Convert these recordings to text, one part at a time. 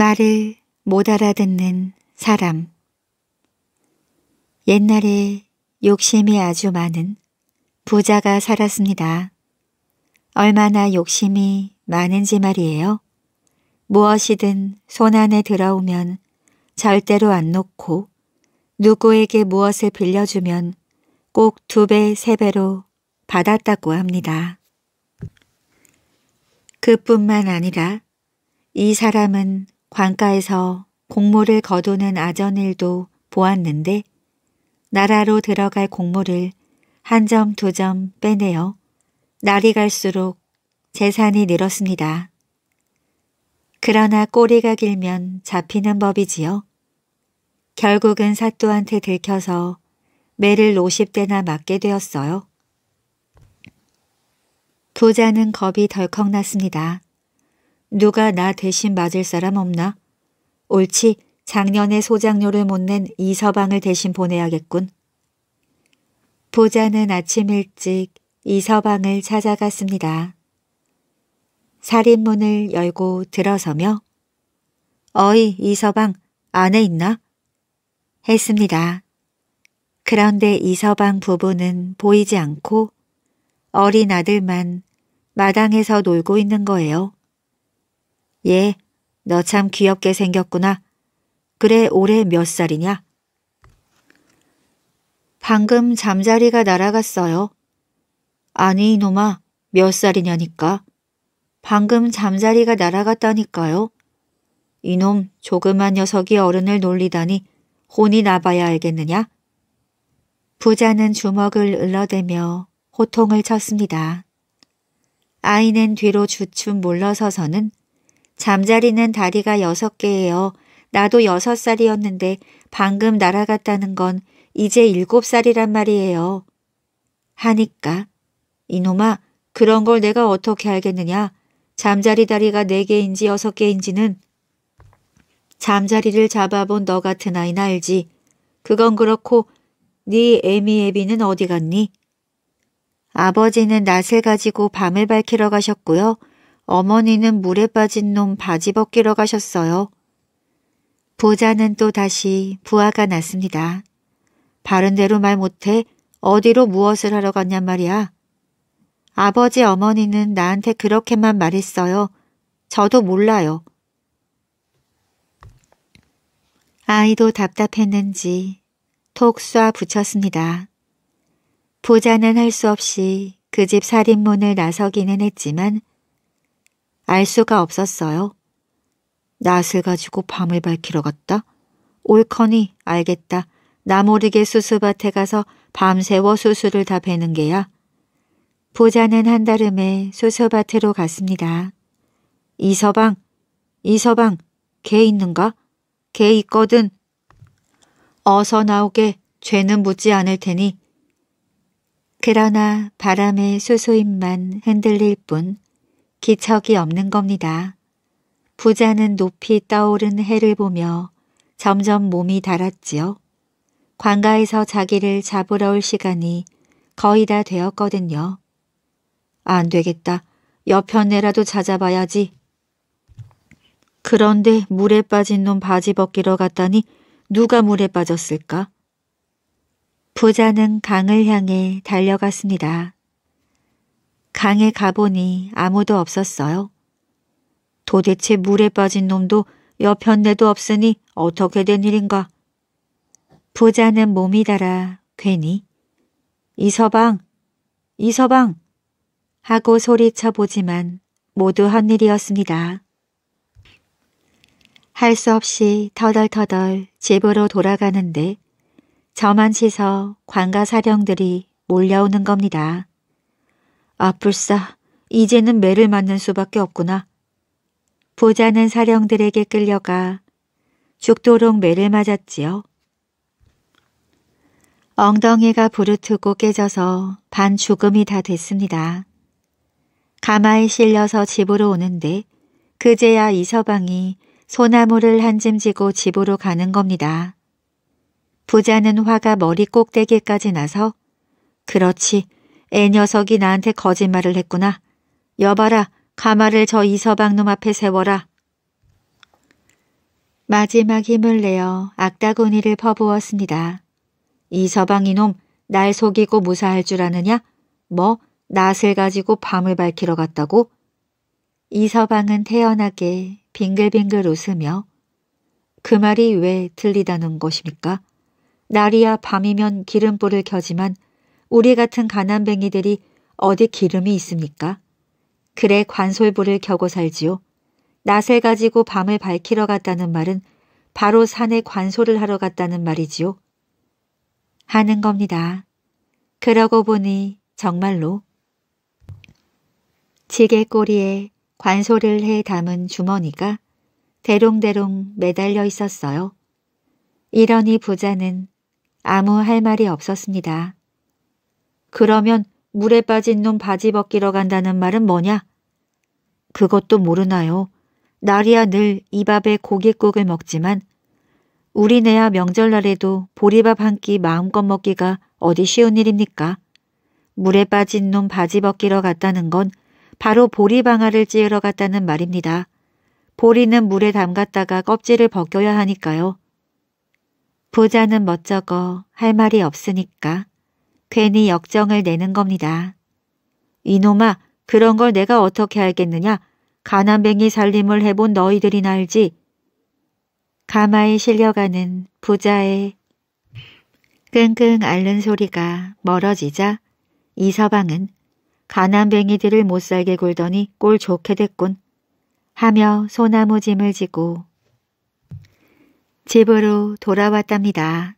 말을 못 알아듣는 사람. 옛날에 욕심이 아주 많은 부자가 살았습니다. 얼마나 욕심이 많은지 말이에요. 무엇이든 손안에 들어오면 절대로 안 놓고 누구에게 무엇을 빌려주면 꼭 두 배, 세 배로 받았다고 합니다. 그뿐만 아니라 이 사람은 관가에서 공모를 거두는 아전일도 보았는데 나라로 들어갈 공모를 한 점 두 점 빼내어 날이 갈수록 재산이 늘었습니다. 그러나 꼬리가 길면 잡히는 법이지요. 결국은 사또한테 들켜서 매를 50대나 맞게 되었어요. 부자는 겁이 덜컥 났습니다. 누가 나 대신 맞을 사람 없나? 옳지, 작년에 소장료를 못 낸 이서방을 대신 보내야겠군. 보자는 아침 일찍 이서방을 찾아갔습니다. 살인문을 열고 들어서며 어이 이서방 안에 있나? 했습니다. 그런데 이서방 부부는 보이지 않고 어린 아들만 마당에서 놀고 있는 거예요. 예, 너 참 귀엽게 생겼구나. 그래 올해 몇 살이냐? 방금 잠자리가 날아갔어요. 아니 이놈아 몇 살이냐니까. 방금 잠자리가 날아갔다니까요. 이놈 조그만 녀석이 어른을 놀리다니 혼이 나봐야 알겠느냐? 부자는 주먹을 을러대며 호통을 쳤습니다. 아이는 뒤로 주춤 물러서서는 잠자리는 다리가 여섯 개예요. 나도 여섯 살이었는데 방금 날아갔다는 건 이제 일곱 살이란 말이에요. 하니까. 이놈아, 그런 걸 내가 어떻게 알겠느냐. 잠자리 다리가 네 개인지 여섯 개인지는 잠자리를 잡아본 너 같은 아이나 알지. 그건 그렇고 네 애미 애비는 어디 갔니? 아버지는 낫을 가지고 밤을 밝히러 가셨고요. 어머니는 물에 빠진 놈 바지 벗기러 가셨어요. 부자는 또 다시 부하가 났습니다. 바른대로 말 못해 어디로 무엇을 하러 갔냔 말이야. 아버지 어머니는 나한테 그렇게만 말했어요. 저도 몰라요. 아이도 답답했는지 톡 쏴 붙였습니다. 부자는 할 수 없이 그 집 살인문을 나서기는 했지만 알 수가 없었어요. 낫을 가지고 밤을 밝히러 갔다. 옳거니 알겠다. 나 모르게 수수밭에 가서 밤새워 수수를 다 베는 게야. 부자는 한달음에 수수밭으로 갔습니다. 이서방, 이서방, 개 있는가? 개 있거든. 어서 나오게 죄는 묻지 않을 테니. 그러나 바람에 수수잎만 흔들릴 뿐 기척이 없는 겁니다. 부자는 높이 떠오른 해를 보며 점점 몸이 달았지요. 관가에서 자기를 잡으러 올 시간이 거의 다 되었거든요. 안 되겠다. 여편네라도 찾아봐야지. 그런데 물에 빠진 놈 바지 벗기러 갔다니 누가 물에 빠졌을까? 부자는 강을 향해 달려갔습니다. 강에 가보니 아무도 없었어요. 도대체 물에 빠진 놈도 여편네도 없으니 어떻게 된 일인가. 부자는 몸이 달아 괜히 이서방, 이서방 하고 소리쳐 보지만 모두 헛일이었습니다. 할 수 없이 터덜터덜 집으로 돌아가는데 저만 시서 관가사령들이 몰려오는 겁니다. 아뿔싸 이제는 매를 맞는 수밖에 없구나. 보자는 사령들에게 끌려가 죽도록 매를 맞았지요. 엉덩이가 부르트고 깨져서 반 죽음이 다 됐습니다. 가마에 실려서 집으로 오는데 그제야 이서방이 소나무를 한 짐 지고 집으로 가는 겁니다. 부자는 화가 머리 꼭대기까지 나서 그렇지 애 녀석이 나한테 거짓말을 했구나. 여봐라, 가마를 저 이서방 놈 앞에 세워라. 마지막 힘을 내어 악다구니를 퍼부었습니다. 이서방 이놈, 날 속이고 무사할 줄 아느냐? 뭐, 낫을 가지고 밤을 밝히러 갔다고? 이서방은 태연하게 빙글빙글 웃으며 그 말이 왜 들리다는 것입니까? 날이야 밤이면 기름불을 켜지만 우리 같은 가난뱅이들이 어디 기름이 있습니까? 그래 관솔부를겨고 살지요. 낫을 가지고 밤을 밝히러 갔다는 말은 바로 산에 관솔을 하러 갔다는 말이지요. 하는 겁니다. 그러고 보니 정말로 지게 꼬리에 관솔을해 담은 주머니가 대롱대롱 매달려 있었어요. 이러니 부자는 아무 할 말이 없었습니다. 그러면 물에 빠진 놈 바지 벗기러 간다는 말은 뭐냐? 그것도 모르나요. 날이야 늘 이밥에 고깃국을 먹지만 우리네야 명절날에도 보리밥 한 끼 마음껏 먹기가 어디 쉬운 일입니까? 물에 빠진 놈 바지 벗기러 갔다는 건 바로 보리방아를 찌으러 갔다는 말입니다. 보리는 물에 담갔다가 껍질을 벗겨야 하니까요. 부자는 멋쩍어 할 말이 없으니까. 괜히 역정을 내는 겁니다. 이놈아, 그런 걸 내가 어떻게 알겠느냐? 가난뱅이 살림을 해본 너희들이날지 가마에 실려가는 부자의 끙끙 앓는 소리가 멀어지자 이서방은 가난뱅이들을 못살게 굴더니 꼴 좋게 됐군 하며 소나무 짐을 지고 집으로 돌아왔답니다.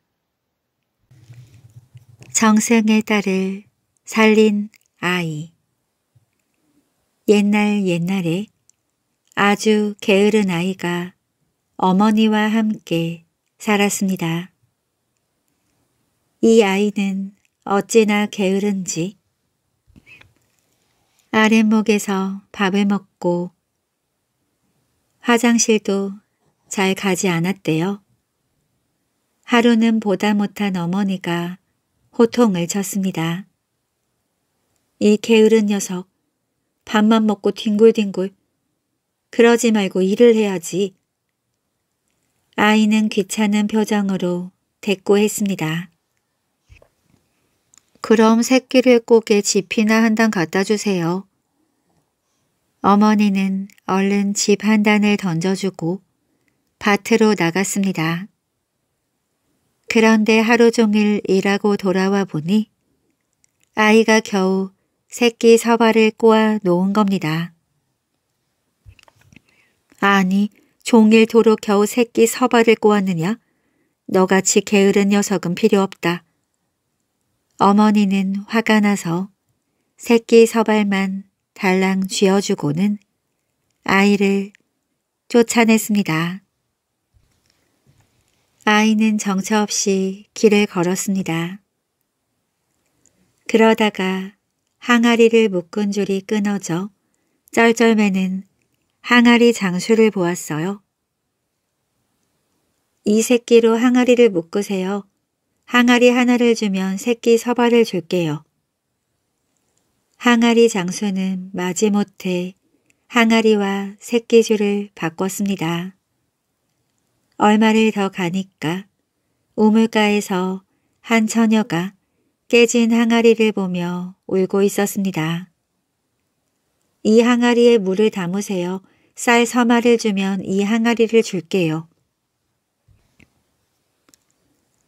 정생의 딸을 살린 아이 옛날 옛날에 아주 게으른 아이가 어머니와 함께 살았습니다. 이 아이는 어찌나 게으른지 아랫목에서 밥을 먹고 화장실도 잘 가지 않았대요. 하루는 보다 못한 어머니가 호통을 쳤습니다. 이 게으른 녀석, 밥만 먹고 뒹굴뒹굴. 그러지 말고 일을 해야지. 아이는 귀찮은 표정으로 대꾸했습니다. 그럼 새끼를 꼭에 집이나 한 단 갖다 주세요. 어머니는 얼른 집 한 단을 던져주고 밭으로 나갔습니다. 그런데 하루 종일 일하고 돌아와 보니 아이가 겨우 새끼 서발을 꼬아 놓은 겁니다. 아니, 종일 도로 겨우 새끼 서발을 꼬았느냐? 너같이 게으른 녀석은 필요 없다. 어머니는 화가 나서 새끼 서발만 달랑 쥐어주고는 아이를 쫓아냈습니다. 아이는 정처 없이 길을 걸었습니다. 그러다가 항아리를 묶은 줄이 끊어져 쩔쩔매는 항아리 장수를 보았어요. 이 새끼로 항아리를 묶으세요. 항아리 하나를 주면 새끼 서발을 줄게요. 항아리 장수는 마지못해 항아리와 새끼줄을 바꿨습니다. 얼마를 더 가니까 우물가에서 한 처녀가 깨진 항아리를 보며 울고 있었습니다. 이 항아리에 물을 담으세요. 쌀 서마를 주면 이 항아리를 줄게요.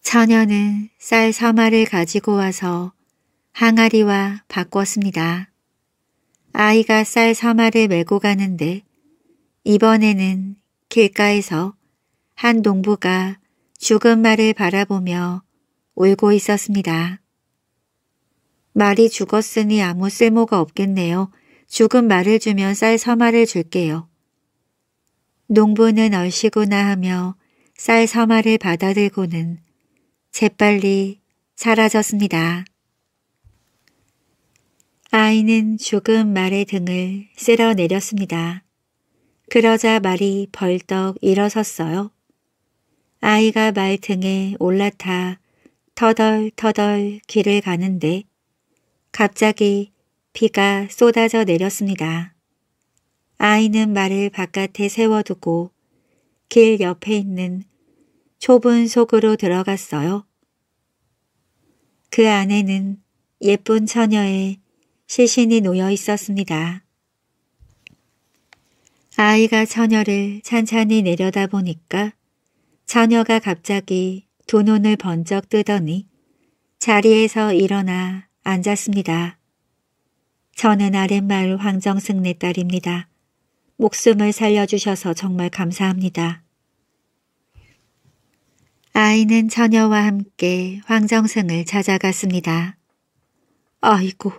처녀는 쌀 서마를 가지고 와서 항아리와 바꿨습니다. 아이가 쌀 서마를 메고 가는데 이번에는 길가에서 한 농부가 죽은 말을 바라보며 울고 있었습니다. 말이 죽었으니 아무 쓸모가 없겠네요. 죽은 말을 주면 쌀서말을 줄게요. 농부는 얼씨구나 하며 쌀서말을 받아들고는 재빨리 사라졌습니다. 아이는 죽은 말의 등을 쓸어 내렸습니다. 그러자 말이 벌떡 일어섰어요. 아이가 말등에 올라타 터덜터덜 길을 가는데 갑자기 비가 쏟아져 내렸습니다. 아이는 말을 바깥에 세워두고 길 옆에 있는 좁은 속으로 들어갔어요. 그 안에는 예쁜 처녀의 시신이 놓여 있었습니다. 아이가 처녀를 찬찬히 내려다보니까 처녀가 갑자기 두 눈을 번쩍 뜨더니 자리에서 일어나 앉았습니다. 저는 아랫마을 황정승네 딸입니다. 목숨을 살려주셔서 정말 감사합니다. 아이는 처녀와 함께 황정승을 찾아갔습니다. 아이고,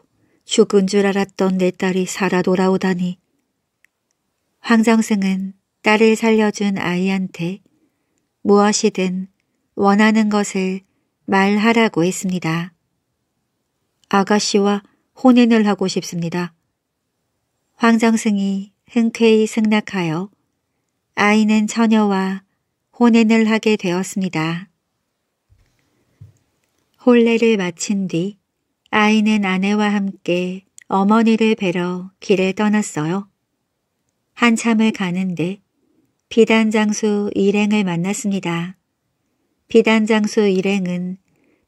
죽은 줄 알았던 내 딸이 살아 돌아오다니. 황정승은 딸을 살려준 아이한테 무엇이든 원하는 것을 말하라고 했습니다. 아가씨와 혼인을 하고 싶습니다. 황정승이 흔쾌히 승낙하여 아이는 처녀와 혼인을 하게 되었습니다. 혼례를 마친 뒤 아이는 아내와 함께 어머니를 뵈러 길을 떠났어요. 한참을 가는데 비단장수 일행을 만났습니다. 비단장수 일행은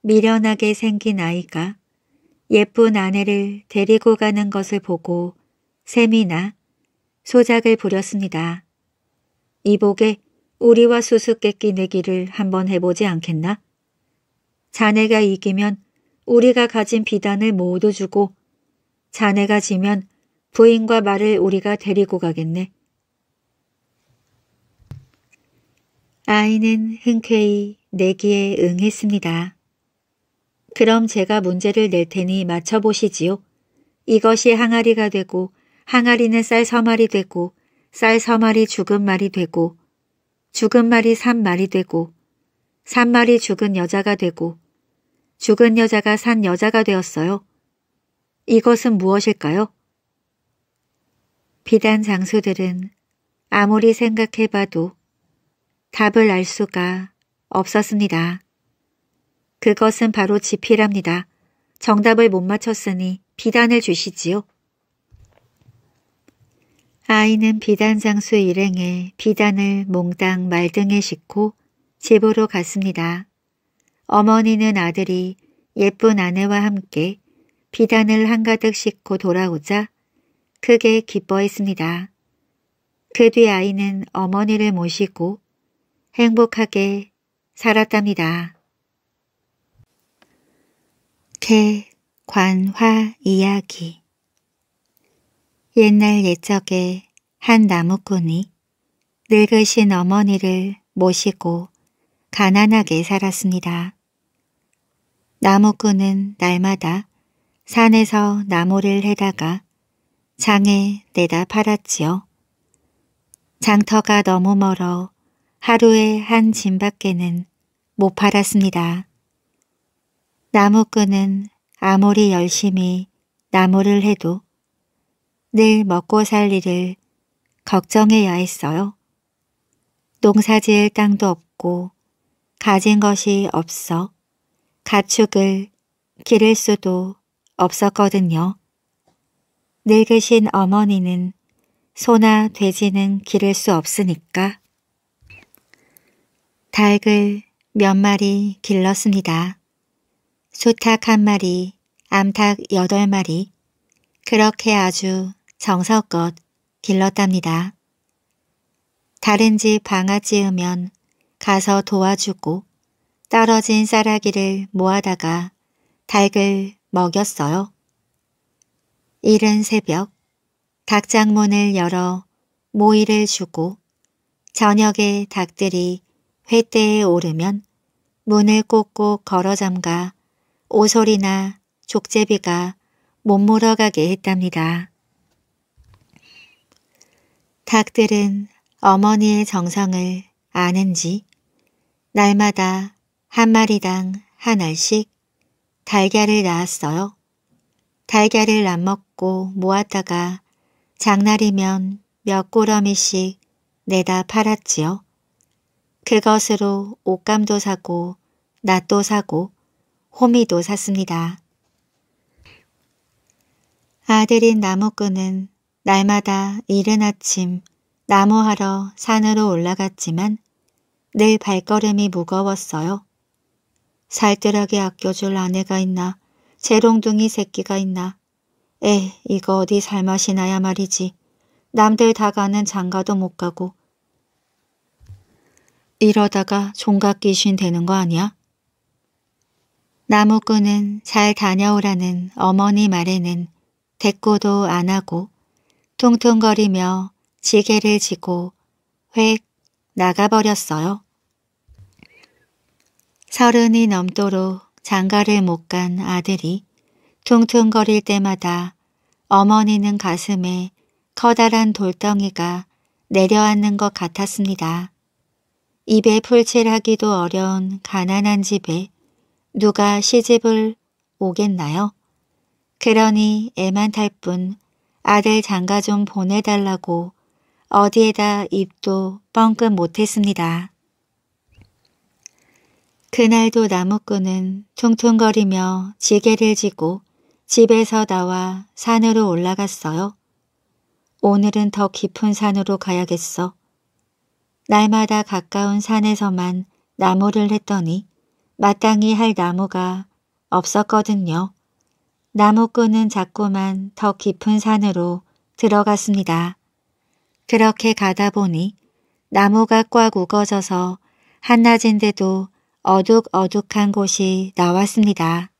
미련하게 생긴 아이가 예쁜 아내를 데리고 가는 것을 보고 샘이나 소작을 부렸습니다. 이복에 우리와 수수께끼 내기를 한번 해보지 않겠나? 자네가 이기면 우리가 가진 비단을 모두 주고 자네가 지면 부인과 말을 우리가 데리고 가겠네. 아이는 흔쾌히 내기에 응했습니다. 그럼 제가 문제를 낼 테니 맞춰보시지요. 이것이 항아리가 되고 항아리는 쌀 서말이 되고 쌀 서말이 죽은 말이 되고 죽은 말이 산 말이 되고 산 말이 죽은 여자가 되고 죽은 여자가 산 여자가 되었어요. 이것은 무엇일까요? 비단 장수들은 아무리 생각해봐도 답을 알 수가 없었습니다. 그것은 바로 지필합니다. 정답을 못 맞췄으니 비단을 주시지요. 아이는 비단 장수 일행에 비단을 몽땅 말등에 싣고 집으로 갔습니다. 어머니는 아들이 예쁜 아내와 함께 비단을 한가득 싣고 돌아오자 크게 기뻐했습니다. 그 뒤 아이는 어머니를 모시고 행복하게 살았답니다. 개관화 이야기 옛날 옛적에 한 나무꾼이 늙으신 어머니를 모시고 가난하게 살았습니다. 나무꾼은 날마다 산에서 나무를 해다가 장에 내다 팔았지요. 장터가 너무 멀어 하루에 한 짐밖에는 못 팔았습니다. 나무꾼은 아무리 열심히 나무를 해도 늘 먹고 살 일을 걱정해야 했어요. 농사지을 땅도 없고 가진 것이 없어 가축을 기를 수도 없었거든요. 늙으신 어머니는 소나 돼지는 기를 수 없으니까 닭을 몇 마리 길렀습니다. 소탁 한 마리, 암탉 여덟 마리 그렇게 아주 정성껏 길렀답니다. 다른 집 방아 찌으면 가서 도와주고 떨어진 쌀아기를 모아다가 닭을 먹였어요. 이른 새벽 닭장문을 열어 모이를 주고 저녁에 닭들이 회대에 오르면 문을 꼭꼭 걸어 잠가 오소리나 족제비가 못 물어가게 했답니다. 닭들은 어머니의 정성을 아는지 날마다 한 마리당 한 알씩 달걀을 낳았어요. 달걀을 안먹고 모았다가 장날이면 몇 꼬러미씩 내다 팔았지요. 그것으로 옷감도 사고 낫도 사고 호미도 샀습니다. 아들인 나무꾼은 날마다 이른 아침 나무하러 산으로 올라갔지만 늘 발걸음이 무거웠어요. 살뜰하게 아껴줄 아내가 있나 재롱둥이 새끼가 있나 에 이거 어디 살맛이 나야 말이지 남들 다 가는 장가도 못 가고 이러다가 종각 귀신 되는 거 아니야? 나무꾼은 잘 다녀오라는 어머니 말에는 대꾸도 안 하고 통통거리며 지게를 지고 획 나가버렸어요. 서른이 넘도록 장가를 못 간 아들이 퉁퉁거릴 때마다 어머니는 가슴에 커다란 돌덩이가 내려앉는 것 같았습니다. 입에 풀칠하기도 어려운 가난한 집에 누가 시집을 오겠나요? 그러니 애만 탈 뿐 아들 장가 좀 보내달라고 어디에다 입도 뻥끗 못했습니다. 그날도 나무꾼은 퉁퉁거리며 지게를 지고 집에서 나와 산으로 올라갔어요. 오늘은 더 깊은 산으로 가야겠어. 날마다 가까운 산에서만 나무를 했더니 마땅히 할 나무가 없었거든요. 나무꾼은 자꾸만 더 깊은 산으로 들어갔습니다. 그렇게 가다 보니 나무가 꽉 우거져서 한낮인데도 어둑어둑한 곳이 나왔습니다.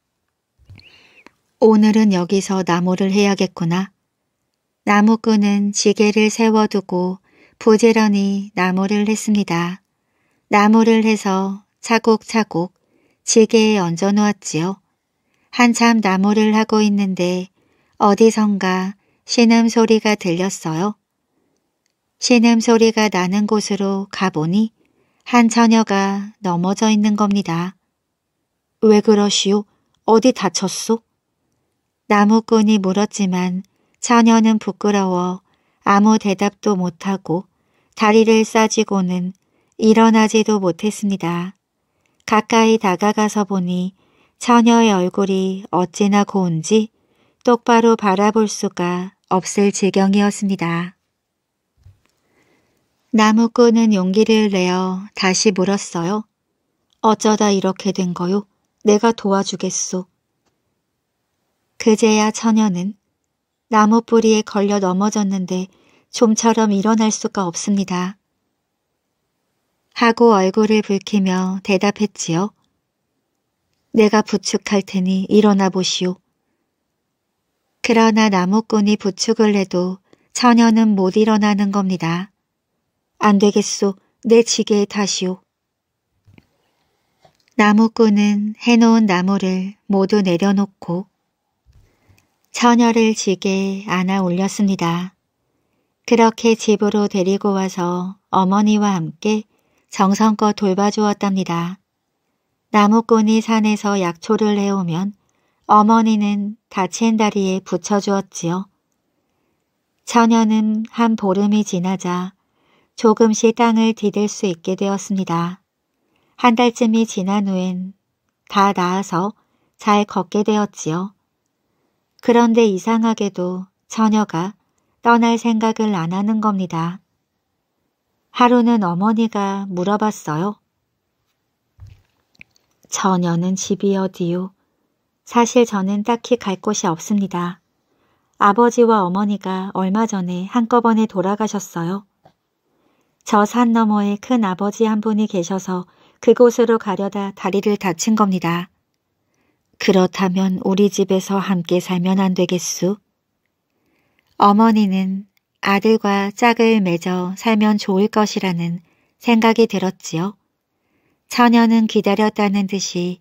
오늘은 여기서 나무를 해야겠구나. 나무꾼은 지게를 세워두고 부지런히 나무를 했습니다. 나무를 해서 차곡차곡 지게에 얹어 놓았지요. 한참 나무를 하고 있는데 어디선가 신음 소리가 들렸어요. 신음 소리가 나는 곳으로 가보니 한 처녀가 넘어져 있는 겁니다. 왜 그러시오? 어디 다쳤소? 나무꾼이 물었지만 처녀는 부끄러워 아무 대답도 못하고 다리를 싸지고는 일어나지도 못했습니다. 가까이 다가가서 보니 처녀의 얼굴이 어찌나 고운지 똑바로 바라볼 수가 없을 지경이었습니다. 나무꾼은 용기를 내어 다시 물었어요. 어쩌다 이렇게 된 거요? 내가 도와주겠소. 그제야 처녀는 나무뿌리에 걸려 넘어졌는데 좀처럼 일어날 수가 없습니다. 하고 얼굴을 붉히며 대답했지요. 내가 부축할 테니 일어나 보시오. 그러나 나무꾼이 부축을 해도 처녀는 못 일어나는 겁니다. 안 되겠소. 내 지게에 타시오. 나무꾼은 해놓은 나무를 모두 내려놓고 처녀를 지게에 안아 올렸습니다. 그렇게 집으로 데리고 와서 어머니와 함께 정성껏 돌봐주었답니다. 나무꾼이 산에서 약초를 해오면 어머니는 다친 다리에 붙여주었지요. 처녀는 한 보름이 지나자 조금씩 땅을 디딜 수 있게 되었습니다. 한 달쯤이 지난 후엔 다 나아서 잘 걷게 되었지요. 그런데 이상하게도 처녀가 떠날 생각을 안 하는 겁니다. 하루는 어머니가 물어봤어요. 저녀는 집이 어디요? 사실 저는 딱히 갈 곳이 없습니다. 아버지와 어머니가 얼마 전에 한꺼번에 돌아가셨어요. 저 산 너머에 큰 아버지 한 분이 계셔서 그곳으로 가려다 다리를 다친 겁니다. 그렇다면 우리 집에서 함께 살면 안 되겠수? 어머니는 아들과 짝을 맺어 살면 좋을 것이라는 생각이 들었지요. 처녀는 기다렸다는 듯이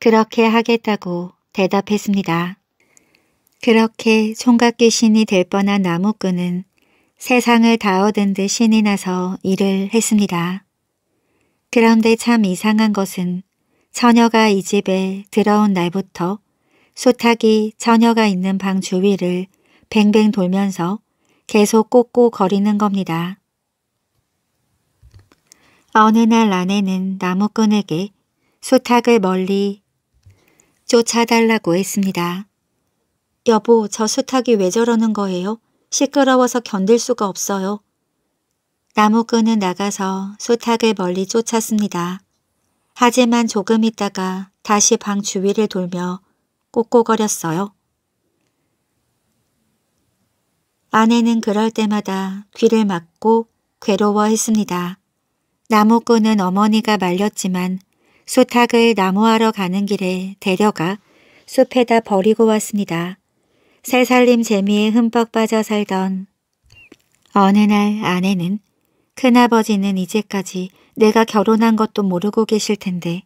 그렇게 하겠다고 대답했습니다. 그렇게 총각기 신이 될 뻔한 나무꾼은 세상을 다 얻은 듯 신이 나서 일을 했습니다. 그런데 참 이상한 것은 처녀가 이 집에 들어온 날부터 소탁이 처녀가 있는 방 주위를 뱅뱅 돌면서 계속 꼬꼬 거리는 겁니다. 어느 날 아내는 나무꾼에게 수탉을 멀리 쫓아달라고 했습니다. 여보, 저 수탉이 왜 저러는 거예요? 시끄러워서 견딜 수가 없어요. 나무꾼은 나가서 수탉을 멀리 쫓았습니다. 하지만 조금 있다가 다시 방 주위를 돌며 꼬꼬거렸어요. 아내는 그럴 때마다 귀를 막고 괴로워했습니다. 나무꾼은 어머니가 말렸지만 수탉을 나무하러 가는 길에 데려가 숲에다 버리고 왔습니다. 새살림 재미에 흠뻑 빠져 살던 어느 날 아내는 큰아버지는 이제까지 내가 결혼한 것도 모르고 계실 텐데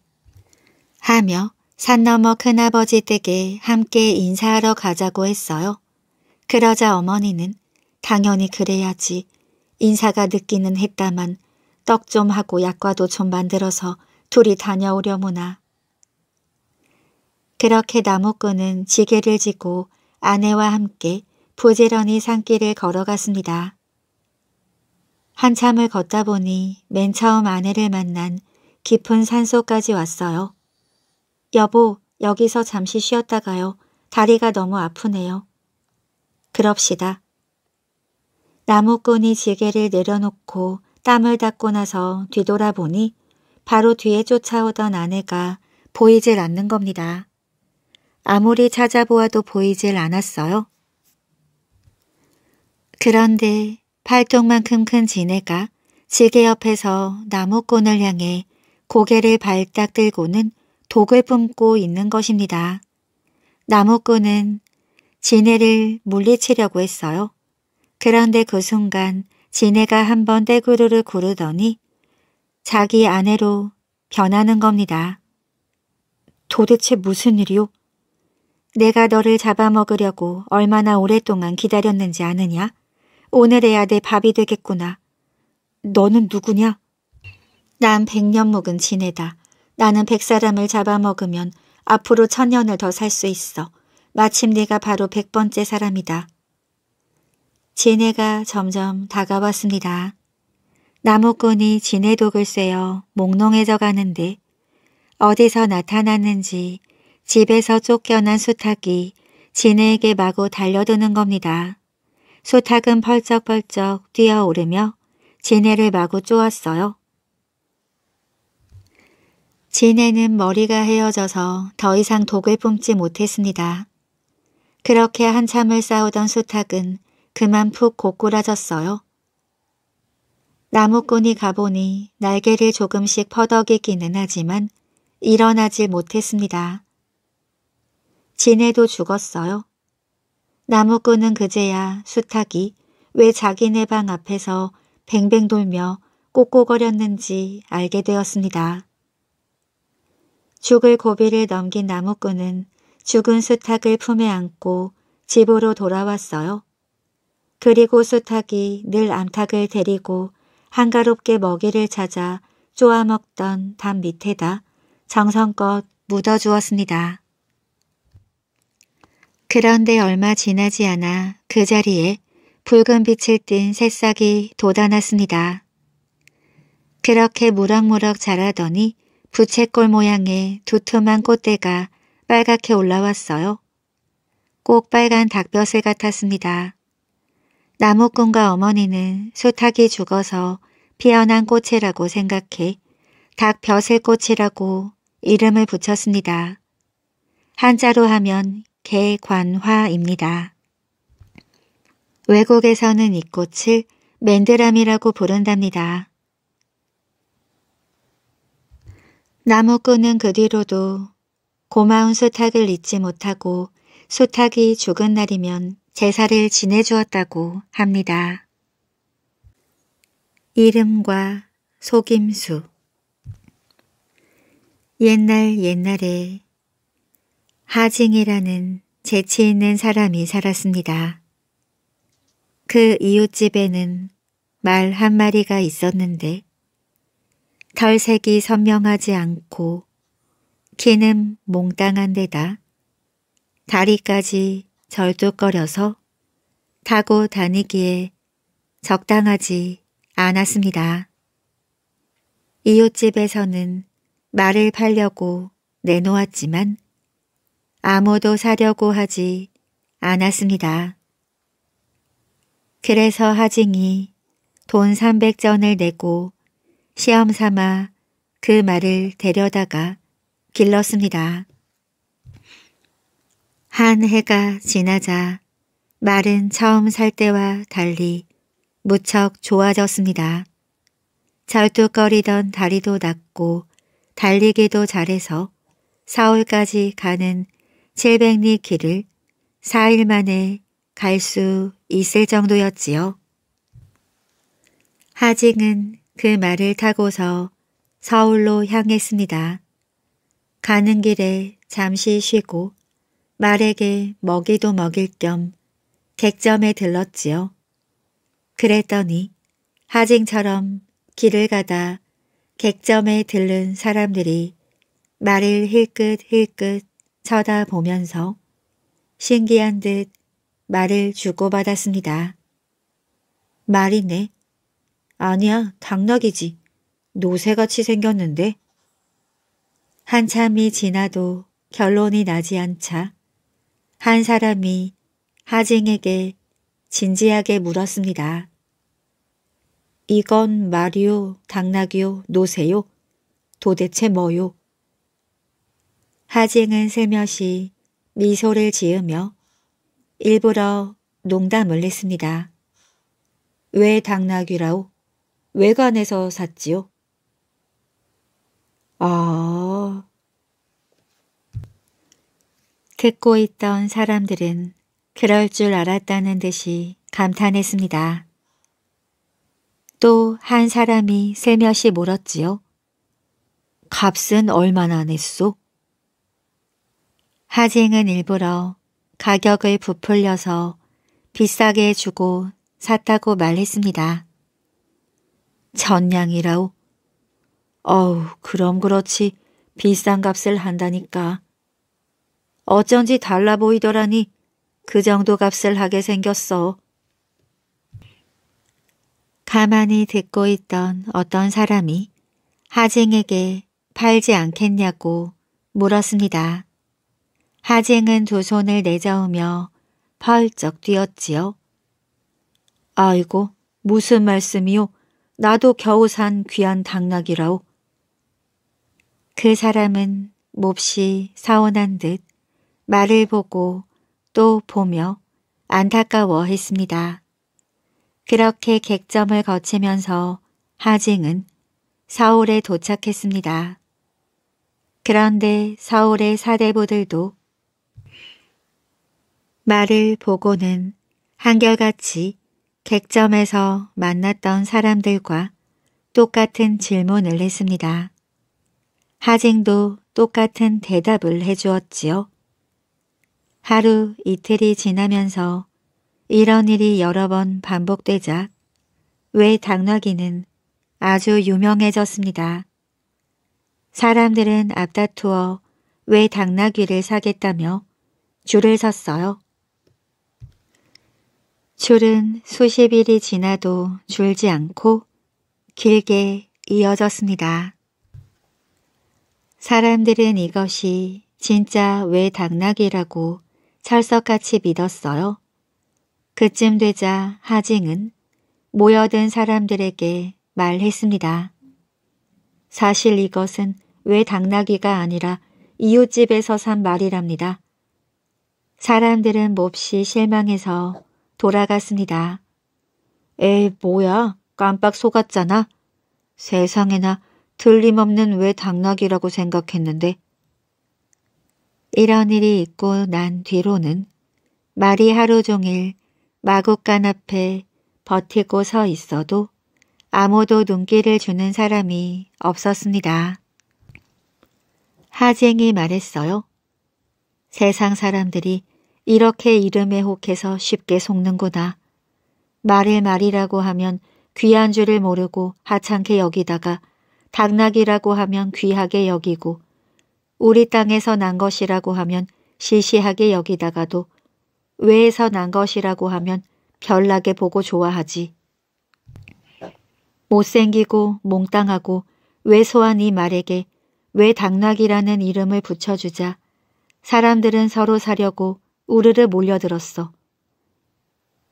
하며 산 너머 큰아버지 댁에 함께 인사하러 가자고 했어요. 그러자 어머니는 당연히 그래야지 인사가 늦기는 했다만 떡 좀 하고 약과도 좀 만들어서 둘이 다녀오려무나. 그렇게 나무꾼은 지게를 지고 아내와 함께 부지런히 산길을 걸어갔습니다. 한참을 걷다 보니 맨 처음 아내를 만난 깊은 산속까지 왔어요. 여보, 여기서 잠시 쉬었다 가요. 다리가 너무 아프네요. 그럽시다. 나무꾼이 지게를 내려놓고 땀을 닦고 나서 뒤돌아보니 바로 뒤에 쫓아오던 아내가 보이질 않는 겁니다. 아무리 찾아보아도 보이질 않았어요. 그런데 팔뚝만큼 큰 지네가 지게 옆에서 나무꾼을 향해 고개를 발딱 들고는 독을 뿜고 있는 것입니다. 나무꾼은 지네를 물리치려고 했어요. 그런데 그 순간 지네가 한번 떼구르를 구르더니 자기 아내로 변하는 겁니다. 도대체 무슨 일이오 내가 너를 잡아먹으려고 얼마나 오랫동안 기다렸는지 아느냐? 오늘에야 내 밥이 되겠구나. 너는 누구냐? 난 백년 묵은 지네다. 나는 백사람을 잡아먹으면 앞으로 천년을 더 살 수 있어. 마침 내가 바로 백 번째 사람이다. 지네가 점점 다가왔습니다. 나무꾼이 지네 독을 쐬어 몽롱해져 가는데 어디서 나타났는지 집에서 쫓겨난 수탉이 지네에게 마구 달려드는 겁니다. 수탉은 펄쩍펄쩍 뛰어오르며 지네를 마구 쪼았어요. 지네는 머리가 헤어져서 더 이상 독을 뿜지 못했습니다. 그렇게 한참을 싸우던 수탉은 그만 푹 고꾸라졌어요. 나무꾼이 가보니 날개를 조금씩 퍼덕이기는 하지만 일어나질 못했습니다. 지네도 죽었어요. 나무꾼은 그제야 수탉이 왜 자기네 방 앞에서 뱅뱅 돌며 꼬꼬거렸는지 알게 되었습니다. 죽을 고비를 넘긴 나무꾼은 죽은 수탉을 품에 안고 집으로 돌아왔어요. 그리고 수탉이 늘 암탉을 데리고 한가롭게 먹이를 찾아 쪼아먹던 담 밑에다 정성껏 묻어주었습니다. 그런데 얼마 지나지 않아 그 자리에 붉은 빛을 띤 새싹이 돋아났습니다. 그렇게 무럭무럭 자라더니 부채꼴 모양의 두툼한 꽃대가 빨갛게 올라왔어요. 꼭 빨간 닭벼슬 같았습니다. 나무꾼과 어머니는 소탁이 죽어서 피어난 꽃이라고 생각해 닭벼슬꽃이라고 이름을 붙였습니다. 한자로 하면 개관화입니다. 외국에서는 이 꽃을 맨드람이라고 부른답니다. 나무꾼은 그 뒤로도 고마운 소탁을 잊지 못하고 소탁이 죽은 날이면 제사를 지내주었다고 합니다. 이름과 속임수 옛날 옛날에 하징이라는 재치 있는 사람이 살았습니다. 그 이웃집에는 말 한 마리가 있었는데 털색이 선명하지 않고 키는 몽땅한 데다 다리까지 절뚝거려서 타고 다니기에 적당하지 않았습니다. 이웃집에서는 말을 팔려고 내놓았지만 아무도 사려고 하지 않았습니다. 그래서 하징이 돈 300전을 내고 시험 삼아 그 말을 데려다가 길렀습니다. 한 해가 지나자 말은 처음 살 때와 달리 무척 좋아졌습니다. 절뚝거리던 다리도 낮고 달리기도 잘해서 서울까지 가는 700리 길을 4일 만에 갈 수 있을 정도였지요. 하징은 그 말을 타고서 서울로 향했습니다. 가는 길에 잠시 쉬고 말에게 먹이도 먹일 겸 객점에 들렀지요. 그랬더니 하징처럼 길을 가다 객점에 들른 사람들이 말을 힐끗힐끗 쳐다보면서 신기한 듯 말을 주고받았습니다. 말이네. 아니야, 당나귀지. 노새같이 생겼는데. 한참이 지나도 결론이 나지 않자 한 사람이 하징에게 진지하게 물었습니다. 이건 말이요, 당나귀요, 노세요, 도대체 뭐요? 하징은 세며시 미소를 지으며 일부러 농담을 했습니다. 왜 당나귀라오? 외관에서 샀지요? 아. 듣고 있던 사람들은 그럴 줄 알았다는 듯이 감탄했습니다. 또 한 사람이 세며시 물었지요. 값은 얼마나 냈소? 하징은 일부러 가격을 부풀려서 비싸게 주고 샀다고 말했습니다. 전량이라오. 어우, 그럼 그렇지. 비싼 값을 한다니까. 어쩐지 달라 보이더라니 그 정도 값을 하게 생겼어. 가만히 듣고 있던 어떤 사람이 하쟁에게 팔지 않겠냐고 물었습니다. 하쟁은 두 손을 내저으며 펄쩍 뛰었지요. 아이고 무슨 말씀이요. 나도 겨우 산 귀한 당나귀라오. 그 사람은 몹시 서운한듯 말을 보고 또 보며 안타까워했습니다. 그렇게 객점을 거치면서 하징은 서울에 도착했습니다. 그런데 서울의 사대부들도 말을 보고는 한결같이 객점에서 만났던 사람들과 똑같은 질문을 했습니다. 하징도 똑같은 대답을 해주었지요. 하루 이틀이 지나면서 이런 일이 여러 번 반복되자 왜 당나귀는 아주 유명해졌습니다. 사람들은 앞다투어 왜 당나귀를 사겠다며 줄을 섰어요. 줄은 수십 일이 지나도 줄지 않고 길게 이어졌습니다. 사람들은 이것이 진짜 왜 당나귀라고 철석같이 믿었어요. 그쯤 되자 하징은 모여든 사람들에게 말했습니다. 사실 이것은 왜 당나귀가 아니라 이웃집에서 산 말이랍니다. 사람들은 몹시 실망해서 돌아갔습니다. 에이 뭐야 깜빡 속았잖아. 세상에나 들림없는 왜 당락이라고 생각했는데 이런 일이 있고 난 뒤로는 말이 하루 종일 마구간 앞에 버티고 서 있어도 아무도 눈길을 주는 사람이 없었습니다. 하쟁이 말했어요. 세상 사람들이 이렇게 이름에 혹해서 쉽게 속는구나. 말을 말이라고 하면 귀한 줄을 모르고 하찮게 여기다가 당락이라고 하면 귀하게 여기고 우리 땅에서 난 것이라고 하면 시시하게 여기다가도 외에서 난 것이라고 하면 별나게 보고 좋아하지. 못생기고 몽땅하고 왜소한 이 말에게 왜 당락이라는 이름을 붙여주자 사람들은 서로 사려고 우르르 몰려들었어.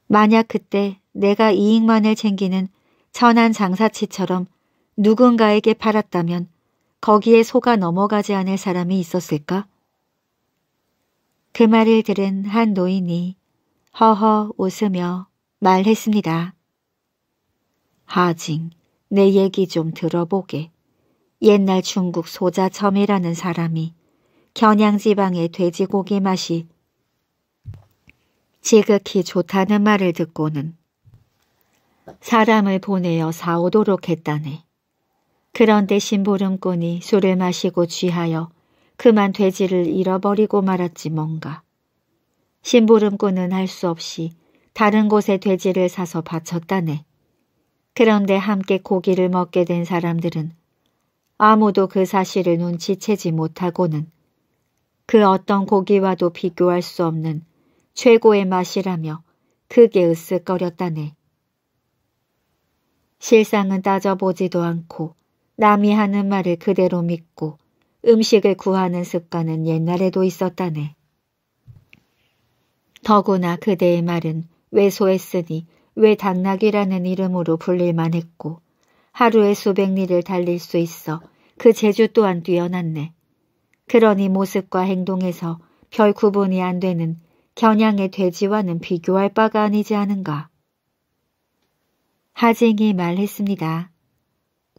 만약 그때 내가 이익만을 챙기는 천한 장사치처럼 누군가에게 팔았다면 거기에 속아 넘어가지 않을 사람이 있었을까? 그 말을 들은 한 노인이 허허 웃으며 말했습니다. 하징, 내 얘기 좀 들어보게. 옛날 중국 소자첨이라는 사람이 겨냥지방의 돼지고기 맛이 지극히 좋다는 말을 듣고는 사람을 보내어 사오도록 했다네. 그런데 심보름꾼이 술을 마시고 취하여 그만 돼지를 잃어버리고 말았지 뭔가. 심보름꾼은 할 수 없이 다른 곳에 돼지를 사서 바쳤다네. 그런데 함께 고기를 먹게 된 사람들은 아무도 그 사실을 눈치채지 못하고는 그 어떤 고기와도 비교할 수 없는 최고의 맛이라며 크게 으쓱거렸다네. 실상은 따져보지도 않고 남이 하는 말을 그대로 믿고 음식을 구하는 습관은 옛날에도 있었다네. 더구나 그대의 말은 왜소했으니 왜 당나귀라는 이름으로 불릴만 했고 하루에 수백 리를 달릴 수 있어 그 재주 또한 뛰어났네. 그러니 모습과 행동에서 별 구분이 안 되는 겨냥의 돼지와는 비교할 바가 아니지 않은가. 하징이 말했습니다.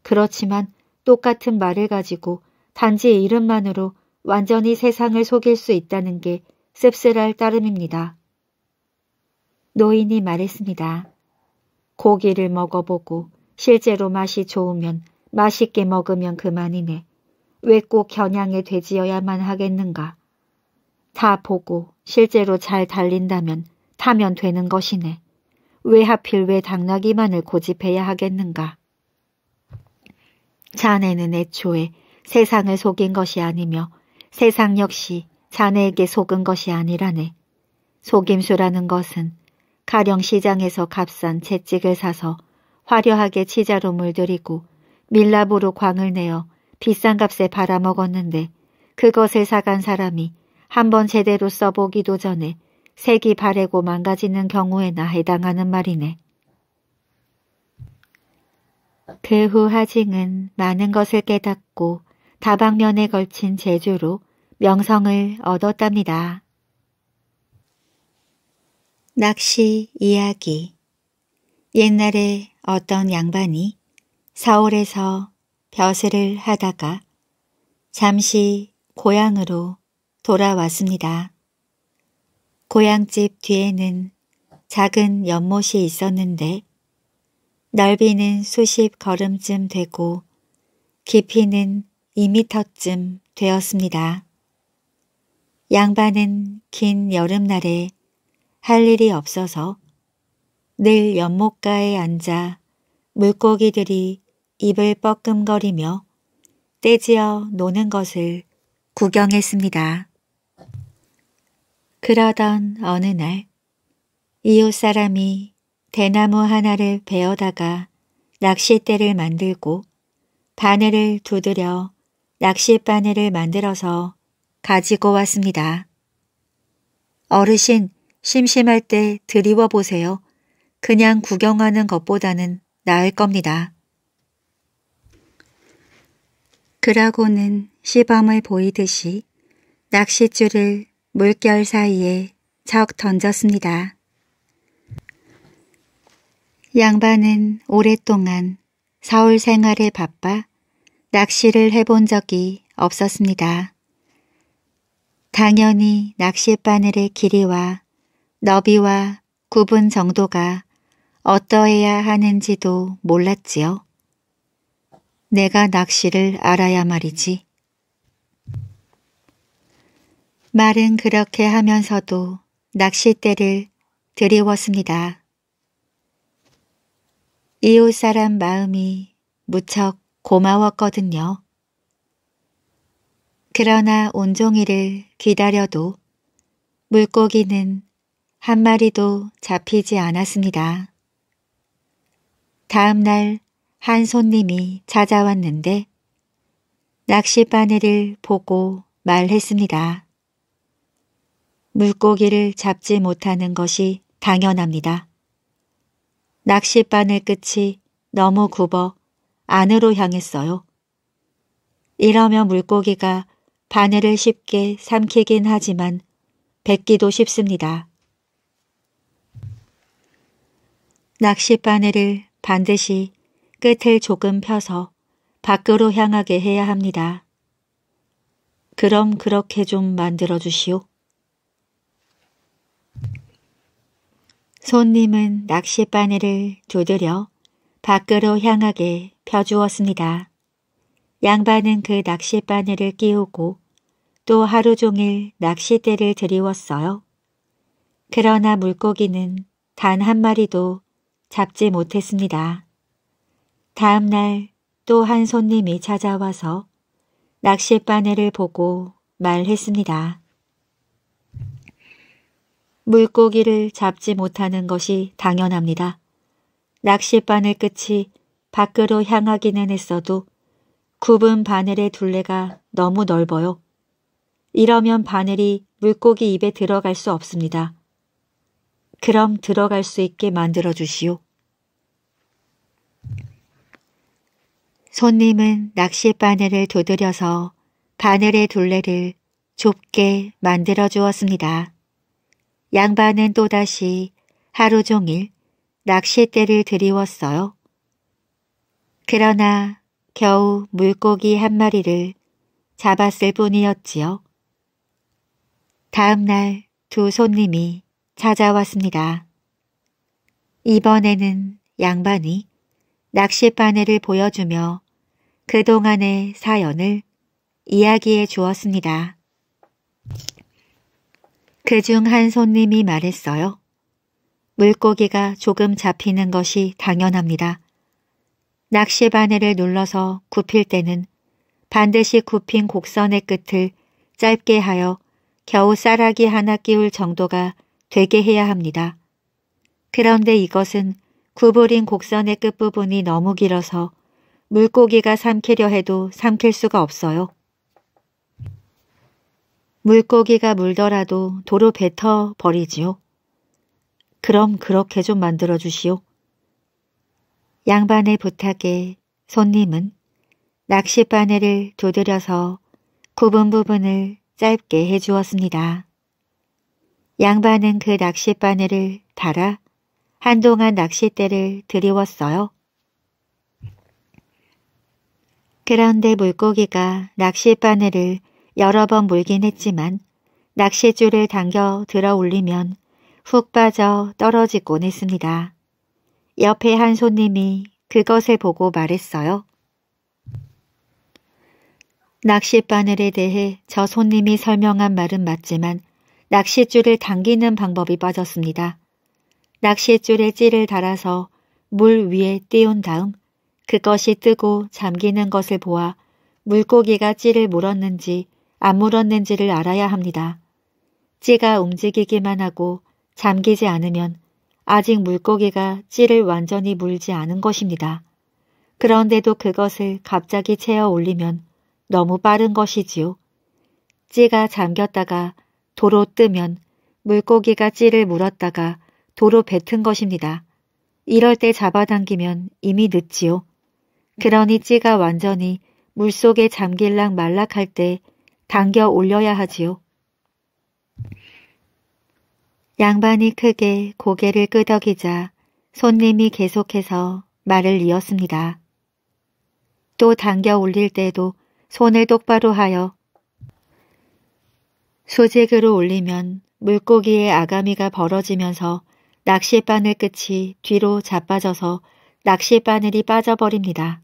그렇지만 똑같은 말을 가지고 단지 이름만으로 완전히 세상을 속일 수 있다는 게 씁쓸할 따름입니다. 노인이 말했습니다. 고기를 먹어보고 실제로 맛이 좋으면 맛있게 먹으면 그만이네. 왜 꼭 겨냥에 돼지여야만 하겠는가. 다 보고 실제로 잘 달린다면 타면 되는 것이네. 왜 하필 왜 당나귀만을 고집해야 하겠는가. 자네는 애초에 세상을 속인 것이 아니며 세상 역시 자네에게 속은 것이 아니라네. 속임수라는 것은 가령 시장에서 값싼 채찍을 사서 화려하게 치자로 물들이고 밀랍으로 광을 내어 비싼 값에 팔아먹었는데 그것을 사간 사람이 한번 제대로 써보기도 전에 색이 바래고 망가지는 경우에나 해당하는 말이네. 그후 하징은 많은 것을 깨닫고 다방면에 걸친 제주로 명성을 얻었답니다. 낚시 이야기 옛날에 어떤 양반이 서울에서 벼슬을 하다가 잠시 고향으로 돌아왔습니다. 고향집 뒤에는 작은 연못이 있었는데 넓이는 수십 걸음쯤 되고 깊이는 2미터쯤 되었습니다. 양반은 긴 여름날에 할 일이 없어서 늘 연못가에 앉아 물고기들이 입을 뻐끔거리며 떼지어 노는 것을 구경했습니다. 그러던 어느 날 이웃 사람이 대나무 하나를 베어다가 낚싯대를 만들고 바늘을 두드려 낚싯바늘을 만들어서 가지고 왔습니다. 어르신, 심심할 때 드리워 보세요. 그냥 구경하는 것보다는 나을 겁니다. 그라고는 시범을 보이듯이 낚싯줄을 물결 사이에 척 던졌습니다. 양반은 오랫동안 서울 생활에 바빠 낚시를 해본 적이 없었습니다. 당연히 낚싯바늘의 길이와 너비와 구분 정도가 어떠해야 하는지도 몰랐지요. 내가 낚시를 알아야 말이지. 말은 그렇게 하면서도 낚싯대를 드리웠습니다. 이웃 사람 마음이 무척 고마웠거든요. 그러나 온종일을 기다려도 물고기는 한 마리도 잡히지 않았습니다. 다음 날 한 손님이 찾아왔는데 낚시바늘을 보고 말했습니다. 물고기를 잡지 못하는 것이 당연합니다. 낚싯바늘 끝이 너무 굽어 안으로 향했어요. 이러면 물고기가 바늘을 쉽게 삼키긴 하지만 뱉기도 쉽습니다. 낚싯바늘을 반드시 끝을 조금 펴서 밖으로 향하게 해야 합니다. 그럼 그렇게 좀 만들어 주시오. 손님은 낚싯바늘을 두드려 밖으로 향하게 펴주었습니다. 양반은 그 낚싯바늘을 끼우고 또 하루 종일 낚싯대를 들이웠어요. 그러나 물고기는 단 한 마리도 잡지 못했습니다. 다음 날 또 한 손님이 찾아와서 낚싯바늘을 보고 말했습니다. 물고기를 잡지 못하는 것이 당연합니다. 낚싯바늘 끝이 밖으로 향하기는 했어도 굽은 바늘의 둘레가 너무 넓어요. 이러면 바늘이 물고기 입에 들어갈 수 없습니다. 그럼 들어갈 수 있게 만들어 주시오. 손님은 낚싯바늘을 두드려서 바늘의 둘레를 좁게 만들어 주었습니다. 양반은 또다시 하루 종일 낚싯대를 드리웠어요 그러나 겨우 물고기 한 마리를 잡았을 뿐이었지요. 다음 날 두 손님이 찾아왔습니다. 이번에는 양반이 낚싯바늘을 보여주며 그동안의 사연을 이야기해 주었습니다. 그중 한 손님이 말했어요. 물고기가 조금 잡히는 것이 당연합니다. 낚시 바늘을 눌러서 굽힐 때는 반드시 굽힌 곡선의 끝을 짧게 하여 겨우 쌀아기 하나 끼울 정도가 되게 해야 합니다. 그런데 이것은 구부린 곡선의 끝부분이 너무 길어서 물고기가 삼키려 해도 삼킬 수가 없어요. 물고기가 물더라도 도로 뱉어 버리지요. 그럼 그렇게 좀 만들어 주시오. 양반의 부탁에 손님은 낚싯바늘을 두드려서 굽은 부분을 짧게 해주었습니다. 양반은 그 낚싯바늘을 달아 한동안 낚싯대를 드리웠어요 그런데 물고기가 낚싯바늘을 여러 번 물긴 했지만 낚싯줄을 당겨 들어 올리면 훅 빠져 떨어지곤 했습니다. 옆에 한 손님이 그것을 보고 말했어요. 낚싯바늘에 대해 저 손님이 설명한 말은 맞지만 낚싯줄을 당기는 방법이 빠졌습니다. 낚싯줄에 찌를 달아서 물 위에 띄운 다음 그것이 뜨고 잠기는 것을 보아 물고기가 찌를 물었는지 안 물었는지를 알아야 합니다. 찌가 움직이기만 하고 잠기지 않으면 아직 물고기가 찌를 완전히 물지 않은 것입니다. 그런데도 그것을 갑자기 채워 올리면 너무 빠른 것이지요. 찌가 잠겼다가 도로 뜨면 물고기가 찌를 물었다가 도로 뱉은 것입니다. 이럴 때 잡아당기면 이미 늦지요. 그러니 찌가 완전히 물속에 잠길랑 말락할 때 당겨 올려야 하지요. 양반이 크게 고개를 끄덕이자 손님이 계속해서 말을 이었습니다. 또 당겨 올릴 때도 손을 똑바로 하여 수직으로 올리면 물고기의 아가미가 벌어지면서 낚싯바늘 끝이 뒤로 자빠져서 낚싯바늘이 빠져버립니다.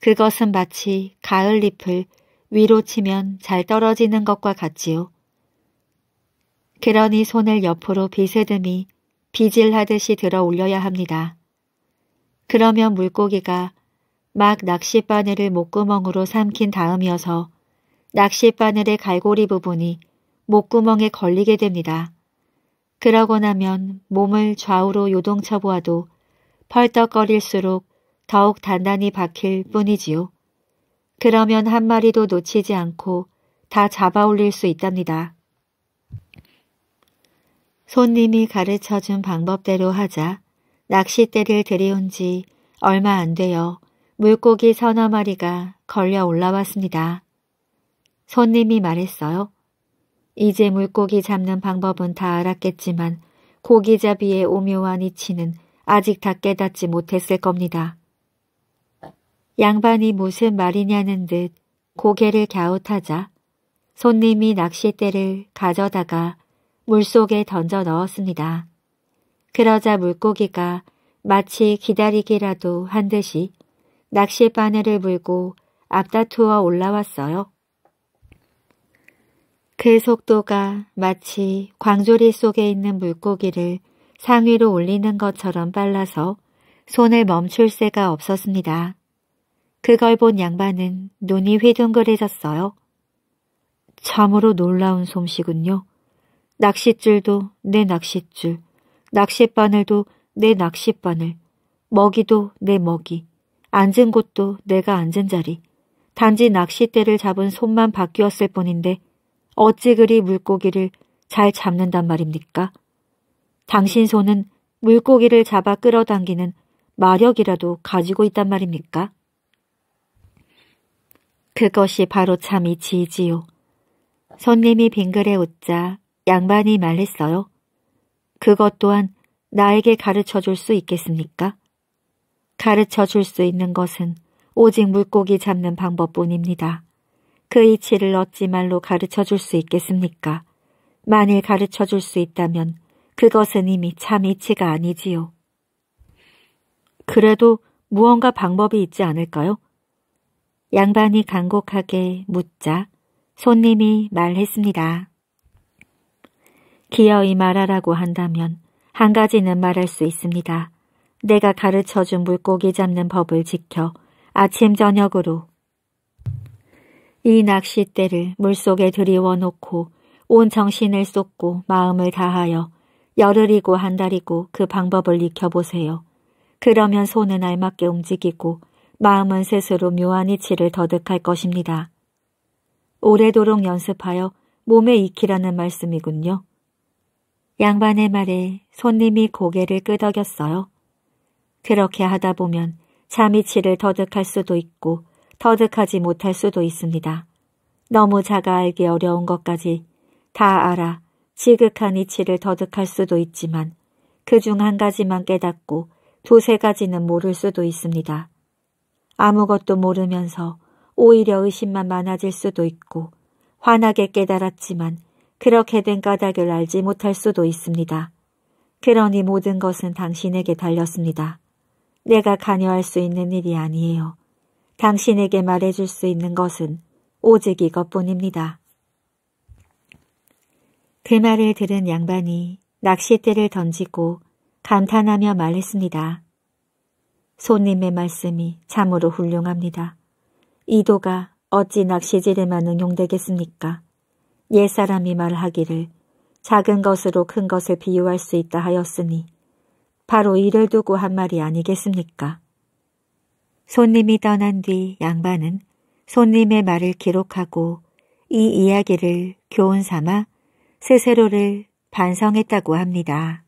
그것은 마치 가을잎을 위로 치면 잘 떨어지는 것과 같지요. 그러니 손을 옆으로 비스듬히 비질하듯이 들어 올려야 합니다. 그러면 물고기가 막 낚싯바늘을 목구멍으로 삼킨 다음이어서 낚싯바늘의 갈고리 부분이 목구멍에 걸리게 됩니다. 그러고 나면 몸을 좌우로 요동쳐 보아도 펄떡거릴수록 더욱 단단히 박힐 뿐이지요. 그러면 한 마리도 놓치지 않고 다 잡아올릴 수 있답니다. 손님이 가르쳐준 방법대로 하자 낚싯대를 들이온 지 얼마 안 되어 물고기 서너 마리가 걸려 올라왔습니다. 손님이 말했어요. 이제 물고기 잡는 방법은 다 알았겠지만 고기잡이의 오묘한 이치는 아직 다 깨닫지 못했을 겁니다. 양반이 무슨 말이냐는 듯 고개를 갸웃하자 손님이 낚싯대를 가져다가 물속에 던져 넣었습니다. 그러자 물고기가 마치 기다리기라도 한 듯이 낚싯바늘을 물고 앞다투어 올라왔어요. 그 속도가 마치 광조리 속에 있는 물고기를 상위로 올리는 것처럼 빨라서 손을 멈출 새가 없었습니다. 그걸 본 양반은 눈이 휘둥그레졌어요. 참으로 놀라운 솜씨군요. 낚싯줄도 내 낚싯줄, 낚싯바늘도 내 낚싯바늘, 먹이도 내 먹이, 앉은 곳도 내가 앉은 자리. 단지 낚싯대를 잡은 손만 바뀌었을 뿐인데 어찌 그리 물고기를 잘 잡는단 말입니까? 당신 손은 물고기를 잡아 끌어당기는 마력이라도 가지고 있단 말입니까? 그것이 바로 참이 치이지요 손님이 빙글에 웃자 양반이 말했어요. 그것 또한 나에게 가르쳐 줄 수 있겠습니까? 가르쳐 줄 수 있는 것은 오직 물고기 잡는 방법뿐입니다. 그 이치를 얻지 말로 가르쳐 줄 수 있겠습니까? 만일 가르쳐 줄 수 있다면 그것은 이미 참 이치가 아니지요. 그래도 무언가 방법이 있지 않을까요? 양반이 간곡하게 묻자 손님이 말했습니다. 기어이 말하라고 한다면 한 가지는 말할 수 있습니다. 내가 가르쳐준 물고기 잡는 법을 지켜 아침 저녁으로 이 낚싯대를 물속에 들이워 놓고 온 정신을 쏟고 마음을 다하여 열흘이고 한 달이고 그 방법을 익혀보세요. 그러면 손은 알맞게 움직이고 마음은 스스로 묘한 이치를 더득할 것입니다. 오래도록 연습하여 몸에 익히라는 말씀이군요. 양반의 말에 손님이 고개를 끄덕였어요. 그렇게 하다 보면 잠이치를 더득할 수도 있고 더득하지 못할 수도 있습니다. 너무 자가 알기 어려운 것까지 다 알아 지극한 이치를 더득할 수도 있지만 그 중 한 가지만 깨닫고 두세 가지는 모를 수도 있습니다. 아무것도 모르면서 오히려 의심만 많아질 수도 있고 환하게 깨달았지만 그렇게 된 까닭을 알지 못할 수도 있습니다. 그러니 모든 것은 당신에게 달렸습니다. 내가 관여할 수 있는 일이 아니에요. 당신에게 말해줄 수 있는 것은 오직 이것뿐입니다. 그 말을 들은 양반이 낚싯대를 던지고 감탄하며 말했습니다. 손님의 말씀이 참으로 훌륭합니다. 이도가 어찌 낚시질에만 응용되겠습니까? 옛사람이 말하기를 작은 것으로 큰 것을 비유할 수 있다 하였으니 바로 이를 두고 한 말이 아니겠습니까? 손님이 떠난 뒤 양반은 손님의 말을 기록하고 이 이야기를 교훈 삼아 스스로를 반성했다고 합니다.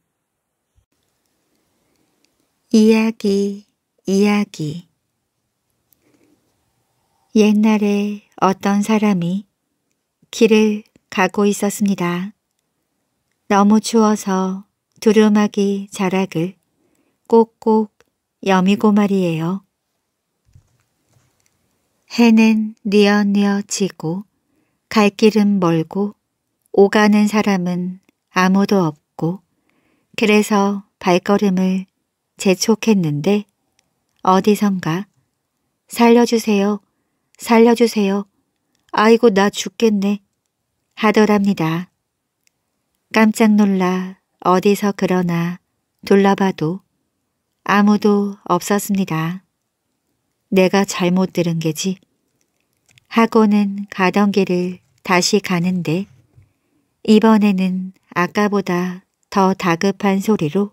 이야기 이야기 옛날에 어떤 사람이 길을 가고 있었습니다. 너무 추워서 두루마기 자락을 꼭꼭 여미고 말이에요. 해는 뉘어뉘어 지고 갈 길은 멀고 오가는 사람은 아무도 없고 그래서 발걸음을 재촉했는데 어디선가 살려주세요. 살려주세요. 아이고 나 죽겠네. 하더랍니다. 깜짝 놀라 어디서 그러나 둘러봐도 아무도 없었습니다. 내가 잘못 들은 게지. 하고는 가던 길을 다시 가는데 이번에는 아까보다 더 다급한 소리로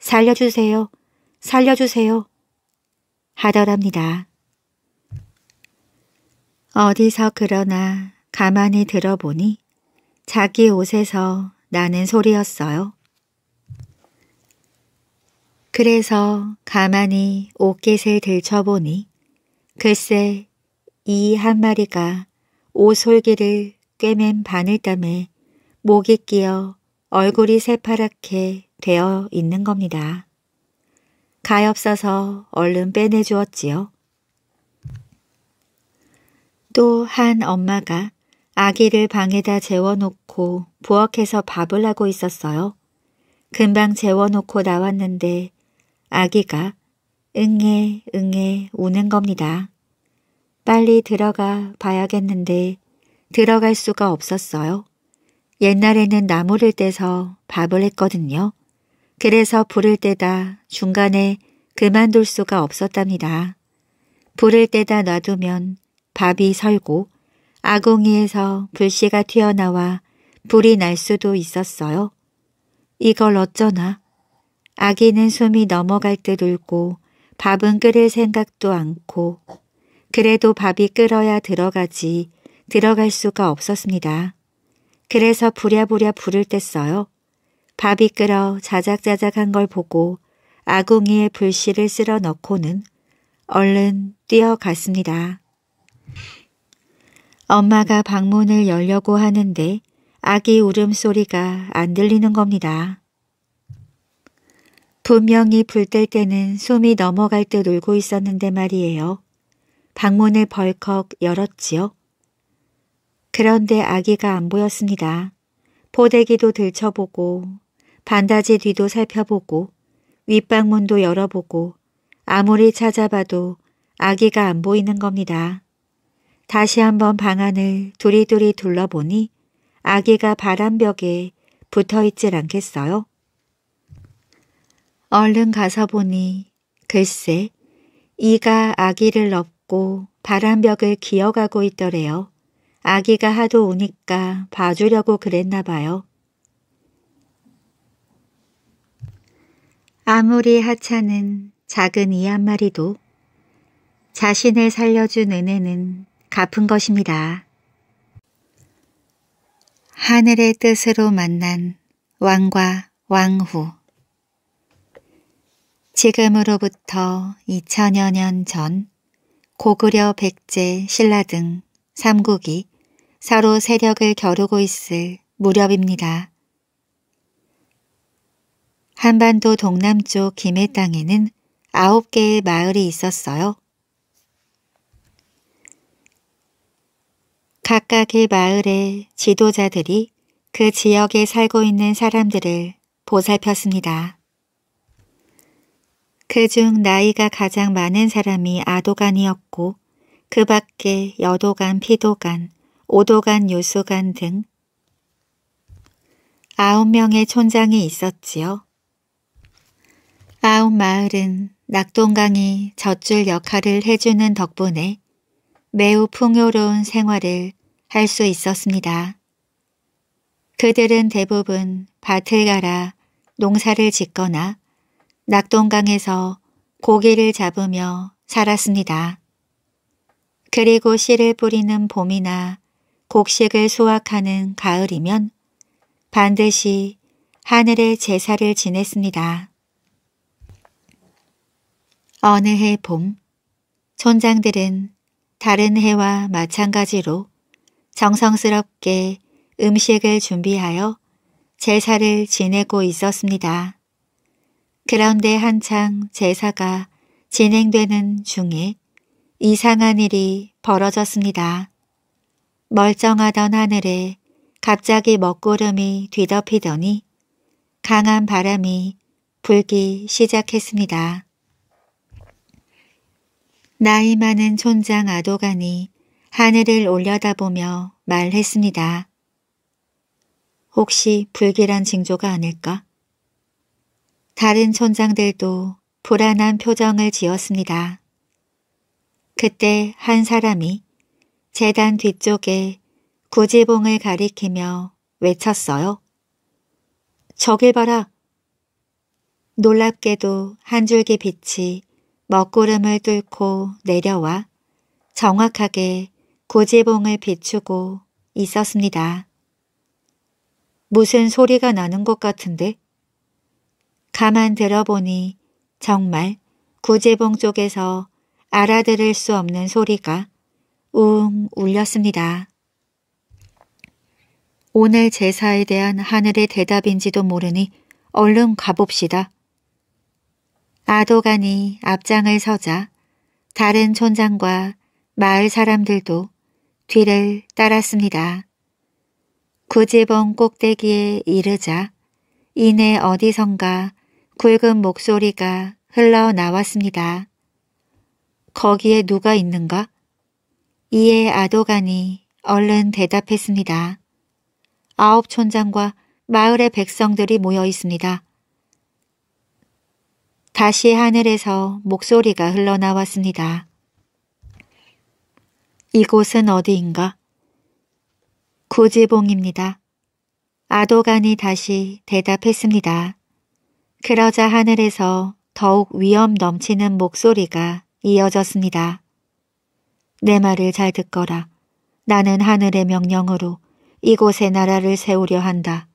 살려주세요. 살려주세요. 하더랍니다. 어디서 그러나 가만히 들어보니 자기 옷에서 나는 소리였어요. 그래서 가만히 옷깃을 들춰보니 글쎄 이 한 마리가 옷솔기를 꿰맨 바늘땀에 목이 끼어 얼굴이 새파랗게 되어 있는 겁니다. 가엾어서 얼른 빼내주었지요. 또 한 엄마가 아기를 방에다 재워놓고 부엌에서 밥을 하고 있었어요. 금방 재워놓고 나왔는데 아기가 응애 응애 우는 겁니다. 빨리 들어가 봐야겠는데 들어갈 수가 없었어요. 옛날에는 나무를 떼서 밥을 했거든요. 그래서 불을 떼다 중간에 그만둘 수가 없었답니다. 불을 떼다 놔두면 밥이 설고 아궁이에서 불씨가 튀어나와 불이 날 수도 있었어요. 이걸 어쩌나. 아기는 숨이 넘어갈 듯 울고 밥은 끓일 생각도 않고 그래도 밥이 끓어야 들어가지 들어갈 수가 없었습니다. 그래서 부랴부랴 불을 뗐어요. 밥이 끓어 자작자작한 걸 보고 아궁이에 불씨를 쓸어 넣고는 얼른 뛰어갔습니다. 엄마가 방문을 열려고 하는데 아기 울음소리가 안 들리는 겁니다. 분명히 불뗄 때는 숨이 넘어갈 듯 울고 있었는데 말이에요. 방문을 벌컥 열었지요. 그런데 아기가 안 보였습니다. 포대기도 들춰보고 반다지 뒤도 살펴보고 윗방문도 열어보고 아무리 찾아봐도 아기가 안 보이는 겁니다. 다시 한번 방 안을 두리두리 둘러보니 아기가 바람벽에 붙어있질 않겠어요? 얼른 가서 보니 글쎄 이가 아기를 업고 바람벽을 기어가고 있더래요. 아기가 하도 우니까 봐주려고 그랬나 봐요. 아무리 하찮은 작은 이 한 마리도 자신을 살려준 은혜는 갚은 것입니다. 하늘의 뜻으로 만난 왕과 왕후 지금으로부터 2000여 년 전 고구려 백제 신라 등 삼국이 서로 세력을 겨루고 있을 무렵입니다. 한반도 동남쪽 김해 땅에는 아홉 개의 마을이 있었어요. 각각의 마을의 지도자들이 그 지역에 살고 있는 사람들을 보살폈습니다. 그 중 나이가 가장 많은 사람이 아도간이었고 그 밖에 여도간, 피도간, 오도간, 요수간 등 아홉 명의 촌장이 있었지요. 아홉마을은 낙동강이 젖줄 역할을 해주는 덕분에 매우 풍요로운 생활을 할 수 있었습니다. 그들은 대부분 밭을 갈아 농사를 짓거나 낙동강에서 고기를 잡으며 살았습니다. 그리고 씨를 뿌리는 봄이나 곡식을 수확하는 가을이면 반드시 하늘의 제사를 지냈습니다. 어느 해 봄, 촌장들은 다른 해와 마찬가지로 정성스럽게 음식을 준비하여 제사를 지내고 있었습니다. 그런데 한창 제사가 진행되는 중에 이상한 일이 벌어졌습니다. 멀쩡하던 하늘에 갑자기 먹구름이 뒤덮이더니 강한 바람이 불기 시작했습니다. 나이 많은 촌장 아도가니 하늘을 올려다보며 말했습니다. 혹시 불길한 징조가 아닐까? 다른 촌장들도 불안한 표정을 지었습니다. 그때 한 사람이 재단 뒤쪽에 구지봉을 가리키며 외쳤어요. 저길 봐라! 놀랍게도 한 줄기 빛이 먹구름을 뚫고 내려와 정확하게 고지봉을 비추고 있었습니다. 무슨 소리가 나는 것 같은데? 가만 들어보니 정말 구제봉 쪽에서 알아들을 수 없는 소리가 웅 울렸습니다. 오늘 제사에 대한 하늘의 대답인지도 모르니 얼른 가봅시다. 아도간이 앞장을 서자 다른 촌장과 마을 사람들도 뒤를 따랐습니다. 구지봉 꼭대기에 이르자 이내 어디선가 굵은 목소리가 흘러나왔습니다. 거기에 누가 있는가? 이에 아도간이 얼른 대답했습니다. 아홉 촌장과 마을의 백성들이 모여 있습니다. 다시 하늘에서 목소리가 흘러나왔습니다. 이곳은 어디인가? 구지봉입니다. 아도간이 다시 대답했습니다. 그러자 하늘에서 더욱 위험 넘치는 목소리가 이어졌습니다. 내 말을 잘 듣거라. 나는 하늘의 명령으로 이곳에 나라를 세우려 한다.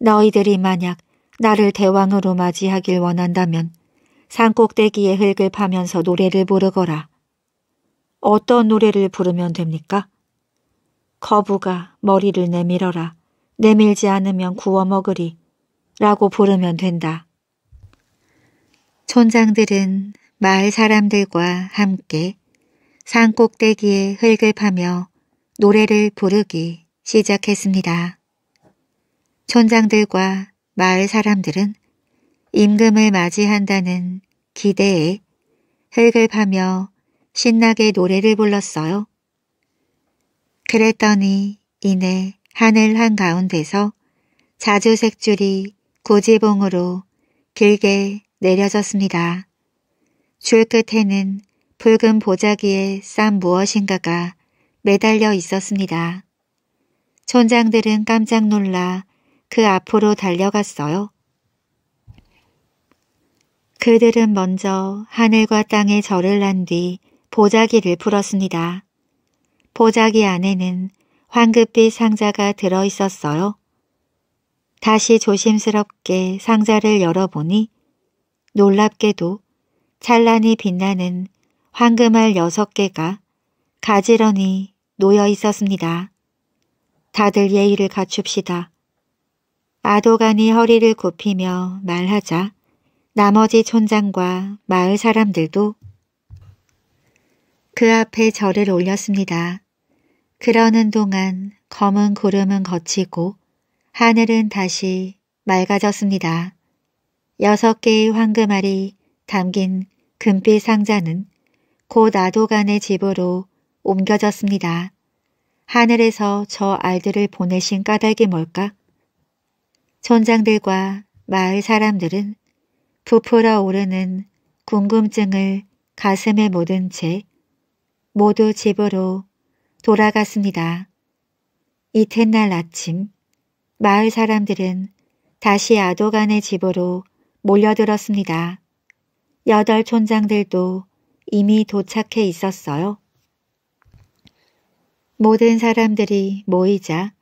너희들이 만약 나를 대왕으로 맞이하길 원한다면 산꼭대기에 흙을 파면서 노래를 부르거라. 어떤 노래를 부르면 됩니까? 거부가 머리를 내밀어라. 내밀지 않으면 구워 먹으리. 라고 부르면 된다. 촌장들은 마을 사람들과 함께 산 꼭대기에 흙을 파며 노래를 부르기 시작했습니다. 촌장들과 마을 사람들은 임금을 맞이한다는 기대에 흙을 파며 신나게 노래를 불렀어요. 그랬더니 이내 하늘 한가운데서 자주색 줄이 고지봉으로 길게 내려졌습니다. 줄 끝에는 붉은 보자기에 싼 무엇인가가 매달려 있었습니다. 촌장들은 깜짝 놀라 그 앞으로 달려갔어요. 그들은 먼저 하늘과 땅에 절을 난 뒤 보자기를 풀었습니다. 보자기 안에는 황급빛 상자가 들어 있었어요. 다시 조심스럽게 상자를 열어보니 놀랍게도 찬란히 빛나는 황금알 여섯 개가 가지런히 놓여 있었습니다. 다들 예의를 갖춥시다. 아도간이 허리를 굽히며 말하자 나머지 촌장과 마을 사람들도 그 앞에 절을 올렸습니다. 그러는 동안 검은 구름은 거치고 하늘은 다시 맑아졌습니다. 여섯 개의 황금알이 담긴 금빛 상자는 곧 아도간의 집으로 옮겨졌습니다. 하늘에서 저 알들을 보내신 까닭이 뭘까? 촌장들과 마을 사람들은 부풀어 오르는 궁금증을 가슴에 묻은 채 모두 집으로 돌아갔습니다. 이튿날 아침 마을 사람들은 다시 아도간의 집으로 몰려들었습니다. 여덟 촌장들도 이미 도착해 있었어요. 모든 사람들이 모이자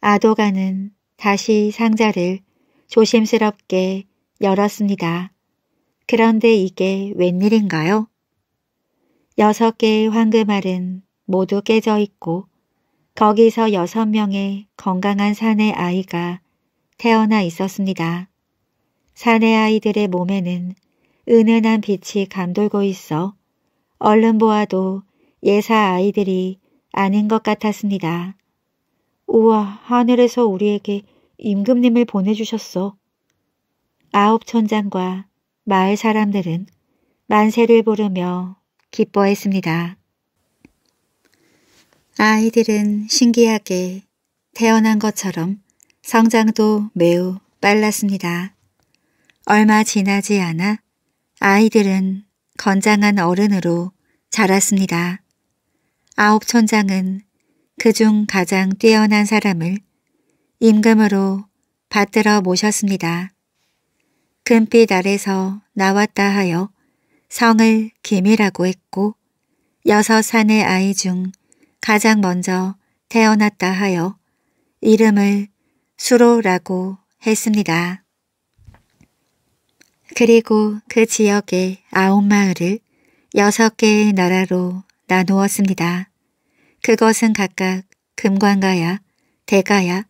아도가는 다시 상자를 조심스럽게 열었습니다. 그런데 이게 웬일인가요? 여섯 개의 황금알은 모두 깨져 있고 거기서 여섯 명의 건강한 사내 아이가 태어나 있었습니다. 사내 아이들의 몸에는 은은한 빛이 감돌고 있어 얼른 보아도 예사 아이들이 아닌 것 같았습니다. 우와 하늘에서 우리에게 임금님을 보내주셨어. 아홉 촌장과 마을 사람들은 만세를 부르며 기뻐했습니다. 아이들은 신기하게 태어난 것처럼 성장도 매우 빨랐습니다. 얼마 지나지 않아 아이들은 건장한 어른으로 자랐습니다. 아홉 천장은 그 중 가장 뛰어난 사람을 임금으로 받들어 모셨습니다. 금빛 아래서 나왔다 하여 성을 김이라고 했고 여섯 산의 아이 중 가장 먼저 태어났다 하여 이름을 수로라고 했습니다. 그리고 그 지역의 아홉 마을을 여섯 개의 나라로 나누었습니다. 그것은 각각 금관가야, 대가야,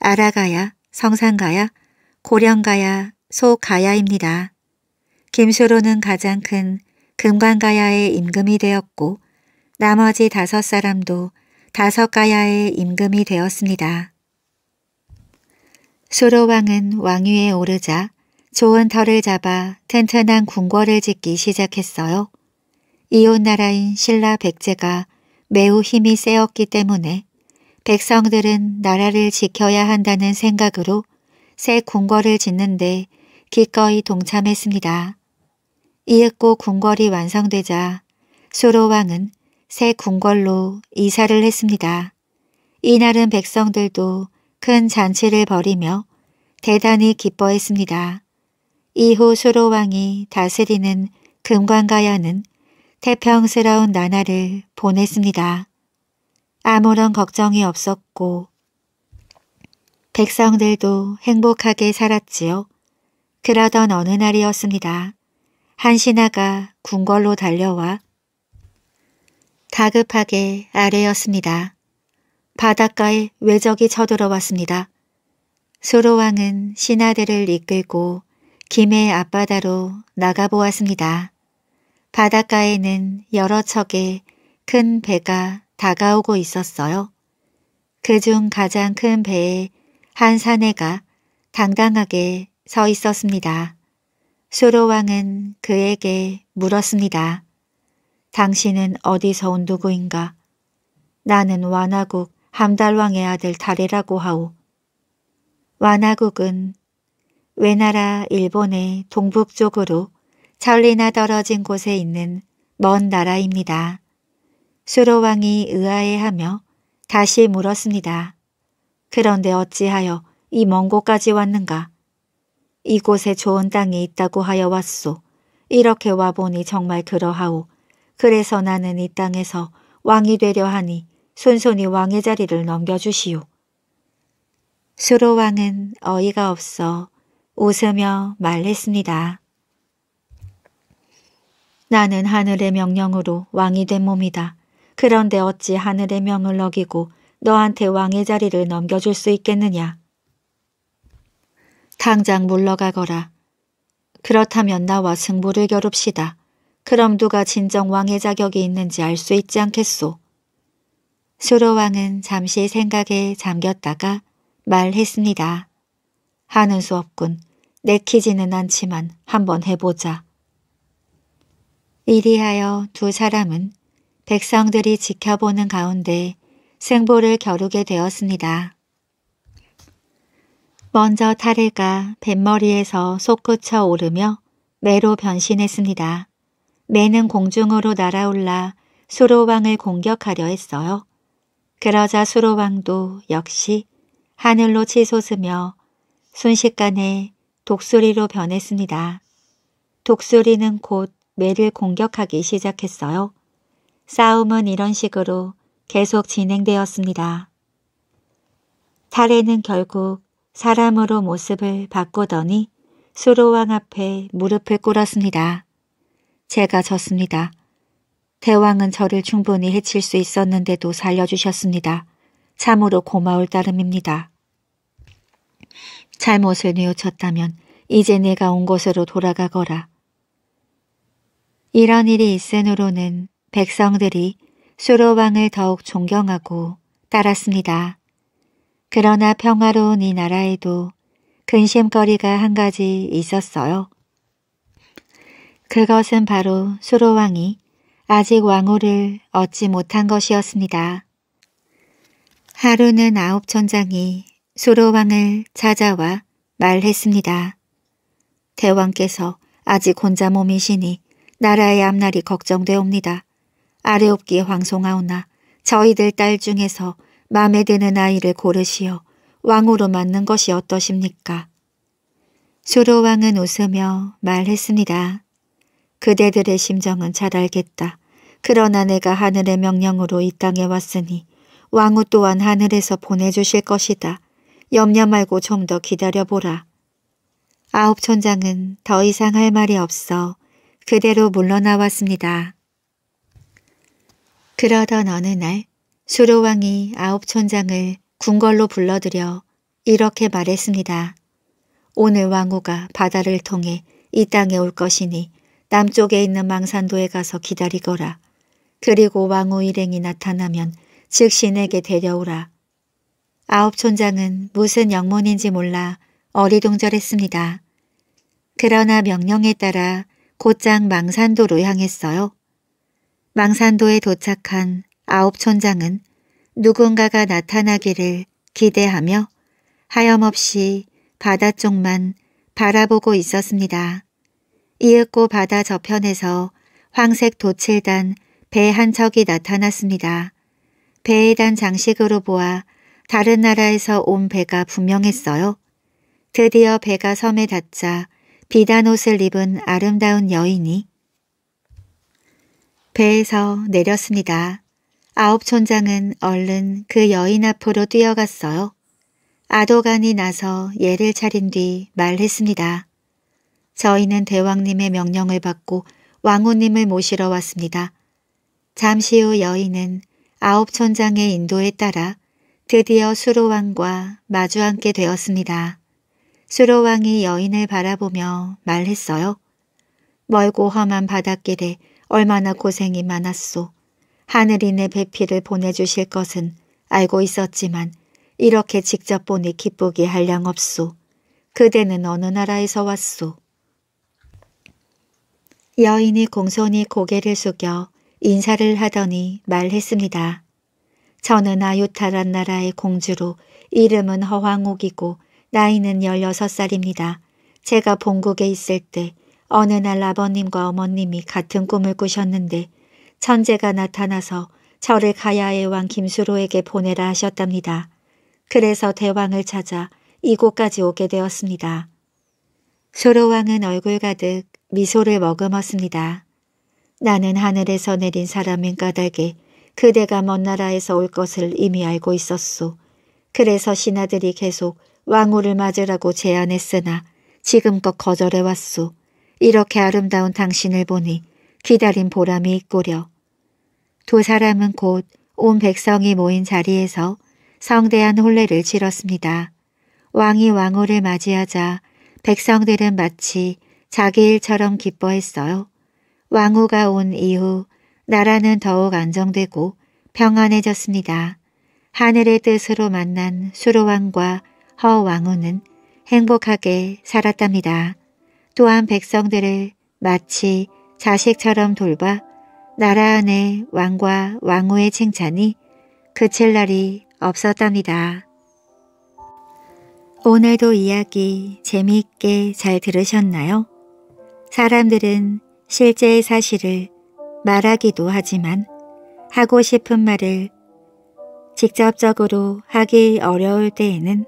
아라가야, 성산가야, 고령가야 소가야입니다. 김수로는 가장 큰 금관가야의 임금이 되었고 나머지 다섯 사람도 다섯 가야의 임금이 되었습니다. 수로왕은 왕위에 오르자 좋은 터를 잡아 튼튼한 궁궐을 짓기 시작했어요. 이웃나라인 신라 백제가 매우 힘이 세었기 때문에 백성들은 나라를 지켜야 한다는 생각으로 새 궁궐을 짓는데 기꺼이 동참했습니다. 이윽고 궁궐이 완성되자 수로왕은 새 궁궐로 이사를 했습니다. 이날은 백성들도 큰 잔치를 벌이며 대단히 기뻐했습니다. 이후 수로왕이 다스리는 금관가야는 태평스러운 나날을 보냈습니다. 아무런 걱정이 없었고 백성들도 행복하게 살았지요. 그러던 어느 날이었습니다. 한 신하가 궁궐로 달려와 다급하게 아래였습니다. 바닷가에 외적이 쳐들어왔습니다. 소로왕은 신하들을 이끌고 김해 앞바다로 나가보았습니다. 바닷가에는 여러 척의 큰 배가 다가오고 있었어요. 그 중 가장 큰 배에 한 사내가 당당하게 서 있었습니다. 수로왕은 그에게 물었습니다. 당신은 어디서 온 누구인가? 나는 완화국 함달왕의 아들 다레라고 하오. 완화국은 외나라 일본의 동북쪽으로 천리나 떨어진 곳에 있는 먼 나라입니다. 수로왕이 의아해하며 다시 물었습니다. 그런데 어찌하여 이 먼 곳까지 왔는가? 이곳에 좋은 땅이 있다고 하여 왔소. 이렇게 와보니 정말 그러하오. 그래서 나는 이 땅에서 왕이 되려 하니 손손이 왕의 자리를 넘겨주시오. 수로왕은 어이가 없어 웃으며 말했습니다. 나는 하늘의 명령으로 왕이 된 몸이다. 그런데 어찌 하늘의 명을 어기고 너한테 왕의 자리를 넘겨줄 수 있겠느냐. 당장 물러가거라. 그렇다면 나와 승부를 겨룹시다. 그럼 누가 진정 왕의 자격이 있는지 알 수 있지 않겠소. 수로왕은 잠시 생각에 잠겼다가 말했습니다. 하는 수 없군. 내키지는 않지만 한번 해보자. 이리하여 두 사람은 백성들이 지켜보는 가운데 승부를 겨루게 되었습니다. 먼저 타레가 뱃머리에서 솟구쳐 오르며 매로 변신했습니다. 매는 공중으로 날아올라 수로왕을 공격하려 했어요. 그러자 수로왕도 역시 하늘로 치솟으며 순식간에 독수리로 변했습니다. 독수리는 곧 매를 공격하기 시작했어요. 싸움은 이런 식으로 계속 진행되었습니다. 타레는 결국 사람으로 모습을 바꾸더니 수로왕 앞에 무릎을 꿇었습니다. 제가 졌습니다. 대왕은 저를 충분히 해칠 수 있었는데도 살려주셨습니다. 참으로 고마울 따름입니다. 잘못을 뉘우쳤다면 이제 내가 온 곳으로 돌아가거라. 이런 일이 있은 후로는 백성들이 수로왕을 더욱 존경하고 따랐습니다. 그러나 평화로운 이 나라에도 근심거리가 한 가지 있었어요. 그것은 바로 수로왕이 아직 왕후를 얻지 못한 것이었습니다. 하루는 아홉 천장이 수로왕을 찾아와 말했습니다. 대왕께서 아직 혼자 몸이시니 나라의 앞날이 걱정되옵니다. 아래옵기에 황송하오나 저희들 딸 중에서 마음에 드는 아이를 고르시어 왕으로 맞는 것이 어떠십니까? 수로왕은 웃으며 말했습니다. 그대들의 심정은 잘 알겠다. 그러나 내가 하늘의 명령으로 이 땅에 왔으니 왕후 또한 하늘에서 보내주실 것이다. 염려 말고 좀 더 기다려보라. 아홉 천장은 더 이상 할 말이 없어 그대로 물러나왔습니다. 그러던 어느 날 수로왕이 아홉 촌장을 궁궐로 불러들여 이렇게 말했습니다. 오늘 왕후가 바다를 통해 이 땅에 올 것이니 남쪽에 있는 망산도에 가서 기다리거라. 그리고 왕후 일행이 나타나면 즉시 내게 데려오라. 아홉 촌장은 무슨 영문인지 몰라 어리둥절했습니다. 그러나 명령에 따라 곧장 망산도로 향했어요. 망산도에 도착한 아홉 천장은 누군가가 나타나기를 기대하며 하염없이 바다 쪽만 바라보고 있었습니다. 이윽고 바다 저편에서 황색 도칠단 배 한 척이 나타났습니다. 배에 단 장식으로 보아 다른 나라에서 온 배가 분명했어요. 드디어 배가 섬에 닿자 비단 옷을 입은 아름다운 여인이 배에서 내렸습니다. 아홉 촌장은 얼른 그 여인 앞으로 뛰어갔어요. 아도간이 나서 예를 차린 뒤 말했습니다. 저희는 대왕님의 명령을 받고 왕후님을 모시러 왔습니다. 잠시 후 여인은 아홉 촌장의 인도에 따라 드디어 수로왕과 마주앉게 되었습니다. 수로왕이 여인을 바라보며 말했어요. 멀고 험한 바닷길에 얼마나 고생이 많았소. 하늘인의 배필을 보내주실 것은 알고 있었지만 이렇게 직접 보니 기쁘기 할량 없소. 그대는 어느 나라에서 왔소. 여인이 공손히 고개를 숙여 인사를 하더니 말했습니다. 저는 아유타란 나라의 공주로 이름은 허황옥이고 나이는 16살입니다. 제가 본국에 있을 때 어느 날 아버님과 어머님이 같은 꿈을 꾸셨는데 천재가 나타나서 저를 가야의 왕 김수로에게 보내라 하셨답니다. 그래서 대왕을 찾아 이곳까지 오게 되었습니다. 수로왕은 얼굴 가득 미소를 머금었습니다. 나는 하늘에서 내린 사람인 까닭에 그대가 먼 나라에서 올 것을 이미 알고 있었소. 그래서 신하들이 계속 왕후를 맞으라고 제안했으나 지금껏 거절해왔소. 이렇게 아름다운 당신을 보니 기다린 보람이 있고려. 두 사람은 곧 온 백성이 모인 자리에서 성대한 혼례를 치렀습니다. 왕이 왕후를 맞이하자 백성들은 마치 자기 일처럼 기뻐했어요. 왕후가 온 이후 나라는 더욱 안정되고 평안해졌습니다. 하늘의 뜻으로 만난 수로왕과 허왕후는 행복하게 살았답니다. 또한 백성들을 마치 자식처럼 돌봐 나라 안에 왕과 왕후의 칭찬이 그칠 날이 없었답니다. 오늘도 이야기 재미있게 잘 들으셨나요? 사람들은 실제의 사실을 말하기도 하지만 하고 싶은 말을 직접적으로 하기 어려울 때에는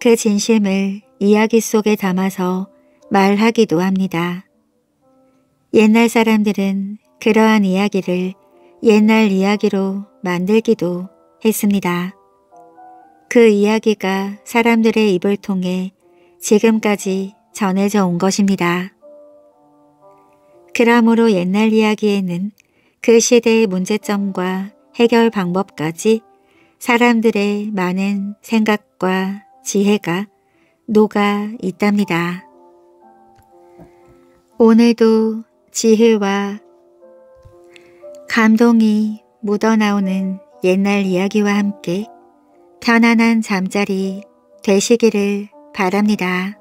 그 진심을 이야기 속에 담아서 말하기도 합니다. 옛날 사람들은 그러한 이야기를 옛날 이야기로 만들기도 했습니다. 그 이야기가 사람들의 입을 통해 지금까지 전해져 온 것입니다. 그러므로 옛날 이야기에는 그 시대의 문제점과 해결 방법까지 사람들의 많은 생각과 지혜가 녹아 있답니다. 오늘도 지혜와 감동이 묻어나오는 옛날 이야기와 함께 편안한 잠자리 되시기를 바랍니다.